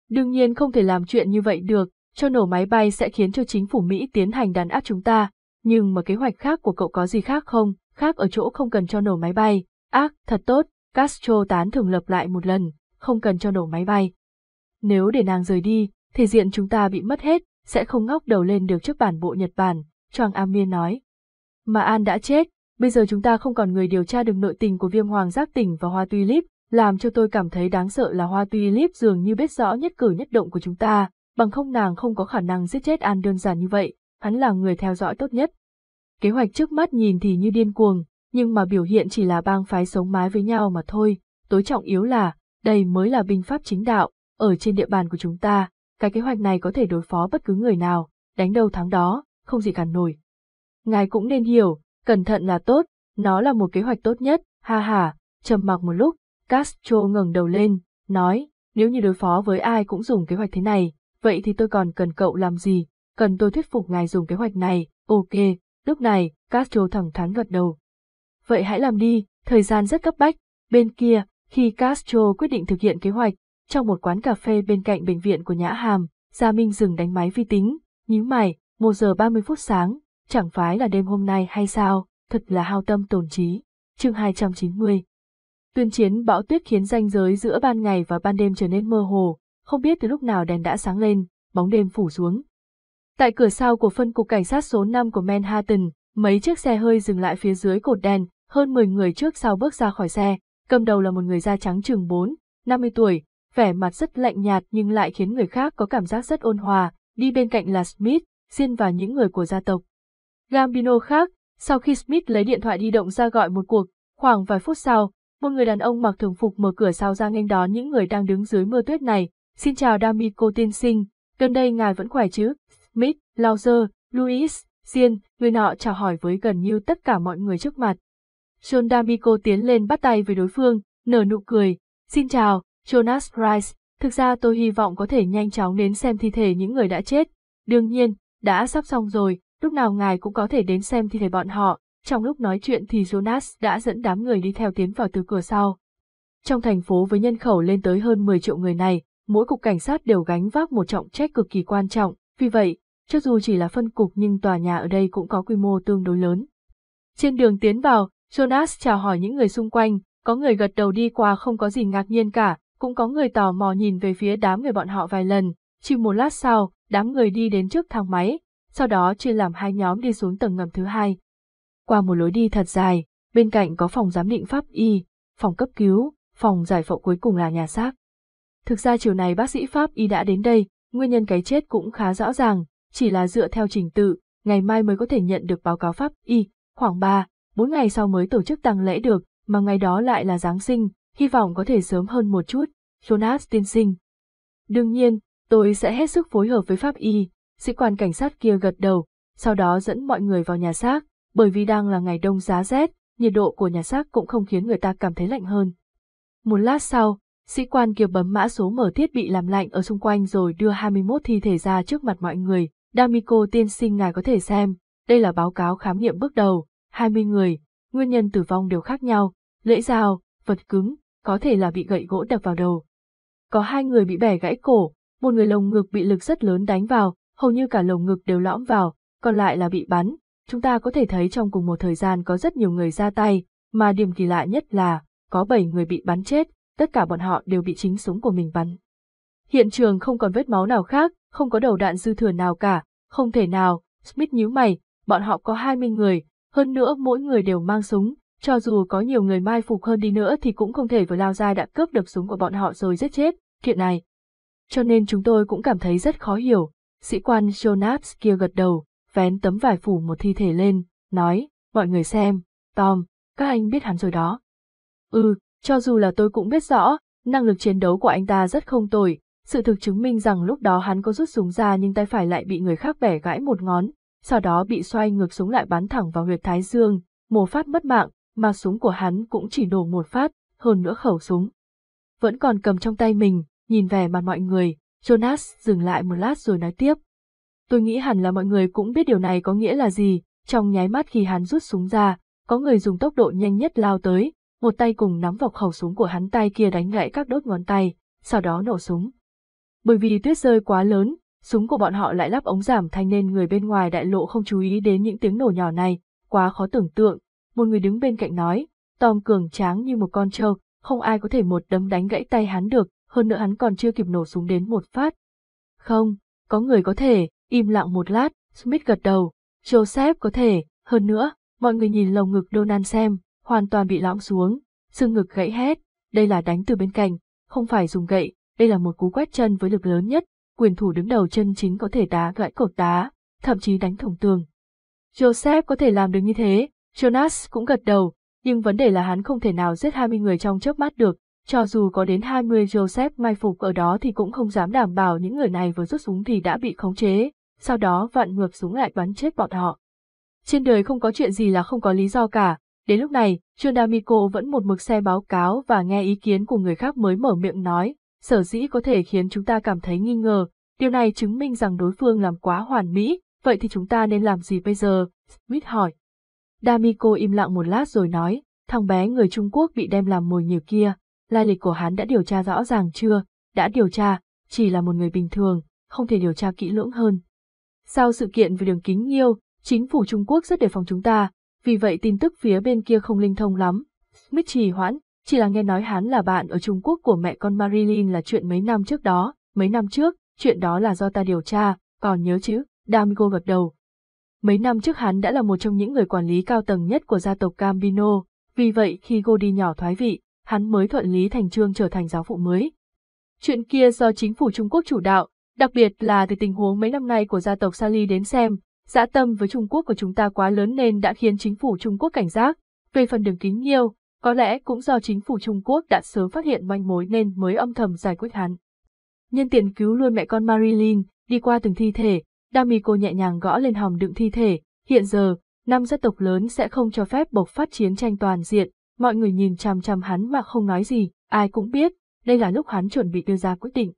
Đương nhiên không thể làm chuyện như vậy được, cho nổ máy bay sẽ khiến cho chính phủ Mỹ tiến hành đàn áp chúng ta, nhưng mà kế hoạch khác của cậu có gì khác không, khác ở chỗ không cần cho nổ máy bay, ác, thật tốt, Castro tán thường lập lại một lần, không cần cho nổ máy bay. Nếu để nàng rời đi, thể diện chúng ta bị mất hết, sẽ không ngóc đầu lên được trước bản bộ Nhật Bản, Choang Amir nói. Mà An đã chết, Bây giờ chúng ta không còn người điều tra được nội tình của viêm hoàng giác tỉnh và hoa tulip, làm cho tôi cảm thấy đáng sợ là hoa tulip dường như biết rõ nhất cử nhất động của chúng ta, bằng không nàng không có khả năng giết chết An đơn giản như vậy, hắn là người theo dõi tốt nhất. Kế hoạch trước mắt nhìn thì như điên cuồng, nhưng mà biểu hiện chỉ là bang phái sống mái với nhau mà thôi, tối trọng yếu là, đây mới là binh pháp chính đạo, ở trên địa bàn của chúng ta, cái kế hoạch này có thể đối phó bất cứ người nào, đánh đâu thắng đó, không gì cản nổi. Ngài cũng nên hiểu, Cẩn thận là tốt, nó là một kế hoạch tốt nhất, ha ha, trầm mặc một lúc, Castro ngẩng đầu lên, nói, nếu như đối phó với ai cũng dùng kế hoạch thế này, vậy thì tôi còn cần cậu làm gì, cần tôi thuyết phục ngài dùng kế hoạch này, ok, lúc này, Castro thẳng thắn gật đầu. Vậy hãy làm đi, thời gian rất cấp bách, bên kia, khi Castro quyết định thực hiện kế hoạch, trong một quán cà phê bên cạnh bệnh viện của Nhã Hàm, Gia Minh dừng đánh máy vi tính, nhíu mày, 1 giờ 30 phút sáng, chẳng phải là đêm hôm nay hay sao, thật là hao tâm tổn trí. Chương 290 Tuyên chiến bão tuyết khiến ranh giới giữa ban ngày và ban đêm trở nên mơ hồ, không biết từ lúc nào đèn đã sáng lên, bóng đêm phủ xuống. Tại cửa sau của phân cục cảnh sát số 5 của Manhattan, mấy chiếc xe hơi dừng lại phía dưới cột đèn, hơn 10 người trước sau bước ra khỏi xe, cầm đầu là một người da trắng chừng 4, 50 tuổi, vẻ mặt rất lạnh nhạt nhưng lại khiến người khác có cảm giác rất ôn hòa, đi bên cạnh là Smith, xin và những người của gia tộc. Gambino khác, sau khi Smith lấy điện thoại di động ra gọi một cuộc, khoảng vài phút sau, một người đàn ông mặc thường phục mở cửa sau ra nghênh đón những người đang đứng dưới mưa tuyết này. Xin chào D'Amico tiên sinh, gần đây ngài vẫn khỏe chứ? Smith, Lauser, Louis, Sien, người nọ chào hỏi với gần như tất cả mọi người trước mặt. John D'Amico tiến lên bắt tay với đối phương, nở nụ cười. Xin chào, Jonas Price, thực ra tôi hy vọng có thể nhanh chóng đến xem thi thể những người đã chết. Đương nhiên, đã sắp xong rồi, lúc nào ngài cũng có thể đến xem thi thể bọn họ. Trong lúc nói chuyện thì Jonas đã dẫn đám người đi theo tiến vào từ cửa sau. Trong thành phố với nhân khẩu lên tới hơn 10 triệu người này, mỗi cục cảnh sát đều gánh vác một trọng trách cực kỳ quan trọng, vì vậy, cho dù chỉ là phân cục nhưng tòa nhà ở đây cũng có quy mô tương đối lớn. Trên đường tiến vào, Jonas chào hỏi những người xung quanh, có người gật đầu đi qua không có gì ngạc nhiên cả, cũng có người tò mò nhìn về phía đám người bọn họ vài lần, chỉ một lát sau, đám người đi đến trước thang máy, sau đó chia làm hai nhóm đi xuống tầng ngầm thứ hai. Qua một lối đi thật dài, bên cạnh có phòng giám định pháp y, phòng cấp cứu, phòng giải phẫu cuối cùng là nhà xác. Thực ra chiều này bác sĩ pháp y đã đến đây, nguyên nhân cái chết cũng khá rõ ràng, chỉ là dựa theo trình tự, ngày mai mới có thể nhận được báo cáo pháp y, khoảng 3, 4 ngày sau mới tổ chức tang lễ được, mà ngày đó lại là Giáng sinh, hy vọng có thể sớm hơn một chút, Jonas tiên sinh. Đương nhiên, tôi sẽ hết sức phối hợp với pháp y, Sĩ quan cảnh sát kia gật đầu, sau đó dẫn mọi người vào nhà xác, bởi vì đang là ngày đông giá rét, nhiệt độ của nhà xác cũng không khiến người ta cảm thấy lạnh hơn. Một lát sau, sĩ quan kia bấm mã số mở thiết bị làm lạnh ở xung quanh rồi đưa 21 thi thể ra trước mặt mọi người. D'Amico tiên sinh ngài có thể xem, đây là báo cáo khám nghiệm bước đầu, 20 người, nguyên nhân tử vong đều khác nhau, lưỡi dao, vật cứng, có thể là bị gậy gỗ đập vào đầu. Có hai người bị bẻ gãy cổ, một người lồng ngực bị lực rất lớn đánh vào, hầu như cả lồng ngực đều lõm vào, còn lại là bị bắn. Chúng ta có thể thấy trong cùng một thời gian có rất nhiều người ra tay, mà điểm kỳ lạ nhất là, có 7 người bị bắn chết, tất cả bọn họ đều bị chính súng của mình bắn. Hiện trường không còn vết máu nào khác, không có đầu đạn dư thừa nào cả, không thể nào, Smith nhíu mày, bọn họ có 20 người, hơn nữa mỗi người đều mang súng, cho dù có nhiều người mai phục hơn đi nữa thì cũng không thể vừa lao ra đã cướp được súng của bọn họ rồi giết chết, chuyện này. Cho nên chúng tôi cũng cảm thấy rất khó hiểu, Sĩ quan Jonas kia gật đầu, vén tấm vải phủ một thi thể lên, nói, mọi người xem, Tom, các anh biết hắn rồi đó. Ừ, cho dù là tôi cũng biết rõ, năng lực chiến đấu của anh ta rất không tồi, sự thực chứng minh rằng lúc đó hắn có rút súng ra nhưng tay phải lại bị người khác bẻ gãy một ngón, sau đó bị xoay ngược súng lại bắn thẳng vào huyệt thái dương, một phát mất mạng, mà súng của hắn cũng chỉ nổ một phát, hơn nữa khẩu súng. Vẫn còn cầm trong tay mình, nhìn về mặt mọi người, Jonas dừng lại một lát rồi nói tiếp. Tôi nghĩ hẳn là mọi người cũng biết điều này có nghĩa là gì, trong nháy mắt khi hắn rút súng ra, có người dùng tốc độ nhanh nhất lao tới, một tay cùng nắm vào khẩu súng của hắn tay kia đánh gãy các đốt ngón tay, sau đó nổ súng. Bởi vì tuyết rơi quá lớn, súng của bọn họ lại lắp ống giảm thanh nên người bên ngoài đại lộ không chú ý đến những tiếng nổ nhỏ này, quá khó tưởng tượng, một người đứng bên cạnh nói, Tom cường tráng như một con trâu, không ai có thể một đấm đánh gãy tay hắn được, hơn nữa hắn còn chưa kịp nổ súng đến một phát. Không, có người có thể, im lặng một lát, Smith gật đầu, Joseph có thể, hơn nữa, mọi người nhìn lồng ngực Donald xem, hoàn toàn bị lõm xuống, xương ngực gãy hết, đây là đánh từ bên cạnh, không phải dùng gậy, đây là một cú quét chân với lực lớn nhất, quyền thủ đứng đầu chân chính có thể đá gãy cột đá, thậm chí đánh thủng tường. Joseph có thể làm được như thế, Jonas cũng gật đầu, nhưng vấn đề là hắn không thể nào giết 20 người trong chớp mắt được, cho dù có đến 20 Joseph mai phục ở đó thì cũng không dám đảm bảo những người này vừa rút súng thì đã bị khống chế, sau đó vặn ngược súng lại bắn chết bọn họ. Trên đời không có chuyện gì là không có lý do cả, đến lúc này, Damico vẫn một mực xe báo cáo và nghe ý kiến của người khác mới mở miệng nói, sở dĩ có thể khiến chúng ta cảm thấy nghi ngờ, điều này chứng minh rằng đối phương làm quá hoàn mỹ, vậy thì chúng ta nên làm gì bây giờ? Smith hỏi. Damico im lặng một lát rồi nói, thằng bé người Trung Quốc bị đem làm mồi nhiều kia, lai lịch của hắn đã điều tra rõ ràng chưa, đã điều tra, chỉ là một người bình thường, không thể điều tra kỹ lưỡng hơn. Sau sự kiện về đường kính nghiêu, chính phủ Trung Quốc rất đề phòng chúng ta, vì vậy tin tức phía bên kia không linh thông lắm. Smith trì hoãn, chỉ là nghe nói hắn là bạn ở Trung Quốc của mẹ con Marilyn là chuyện mấy năm trước đó, mấy năm trước, chuyện đó là do ta điều tra, còn nhớ chứ, Damigo gật đầu. Mấy năm trước hắn đã là một trong những người quản lý cao tầng nhất của gia tộc Gambino, vì vậy khi Go đi nhỏ thoái vị, hắn mới thuận lý thành trương trở thành giáo phụ mới. Chuyện kia do chính phủ Trung Quốc chủ đạo, đặc biệt là từ tình huống mấy năm nay của gia tộc Sally đến xem, dã tâm với Trung Quốc của chúng ta quá lớn nên đã khiến chính phủ Trung Quốc cảnh giác. Về phần đường kính nhiêu, có lẽ cũng do chính phủ Trung Quốc đã sớm phát hiện manh mối nên mới âm thầm giải quyết hắn. Nhân tiện cứu luôn mẹ con Marilyn, đi qua từng thi thể, D'Amico nhẹ nhàng gõ lên hòm đựng thi thể, hiện giờ, năm gia tộc lớn sẽ không cho phép bộc phát chiến tranh toàn diện, Mọi người nhìn chằm chằm hắn mà không nói gì, ai cũng biết, đây là lúc hắn chuẩn bị đưa ra quyết định.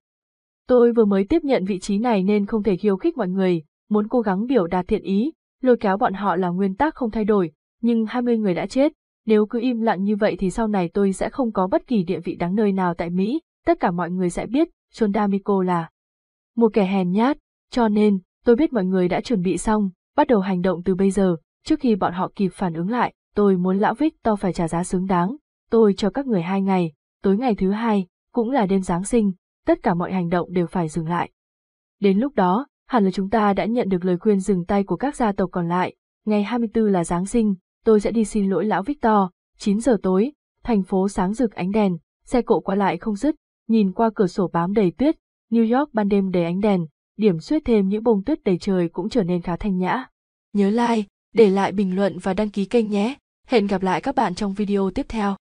Tôi vừa mới tiếp nhận vị trí này nên không thể khiêu khích mọi người, muốn cố gắng biểu đạt thiện ý, lôi kéo bọn họ là nguyên tắc không thay đổi, nhưng 20 người đã chết, nếu cứ im lặng như vậy thì sau này tôi sẽ không có bất kỳ địa vị đáng nơi nào tại Mỹ, tất cả mọi người sẽ biết, John D'Amico là một kẻ hèn nhát, cho nên, tôi biết mọi người đã chuẩn bị xong, bắt đầu hành động từ bây giờ, trước khi bọn họ kịp phản ứng lại tôi muốn lão Victor phải trả giá xứng đáng, tôi cho các người hai ngày, tối ngày thứ hai, cũng là đêm Giáng sinh, tất cả mọi hành động đều phải dừng lại. Đến lúc đó, hẳn là chúng ta đã nhận được lời khuyên dừng tay của các gia tộc còn lại, ngày 24 là Giáng sinh, tôi sẽ đi xin lỗi lão Victor, 9 giờ tối, thành phố sáng rực ánh đèn, xe cộ qua lại không dứt, nhìn qua cửa sổ bám đầy tuyết, New York ban đêm đầy ánh đèn, điểm xuyết thêm những bông tuyết đầy trời cũng trở nên khá thanh nhã. Nhớ like, để lại bình luận và đăng ký kênh nhé hẹn gặp lại các bạn trong video tiếp theo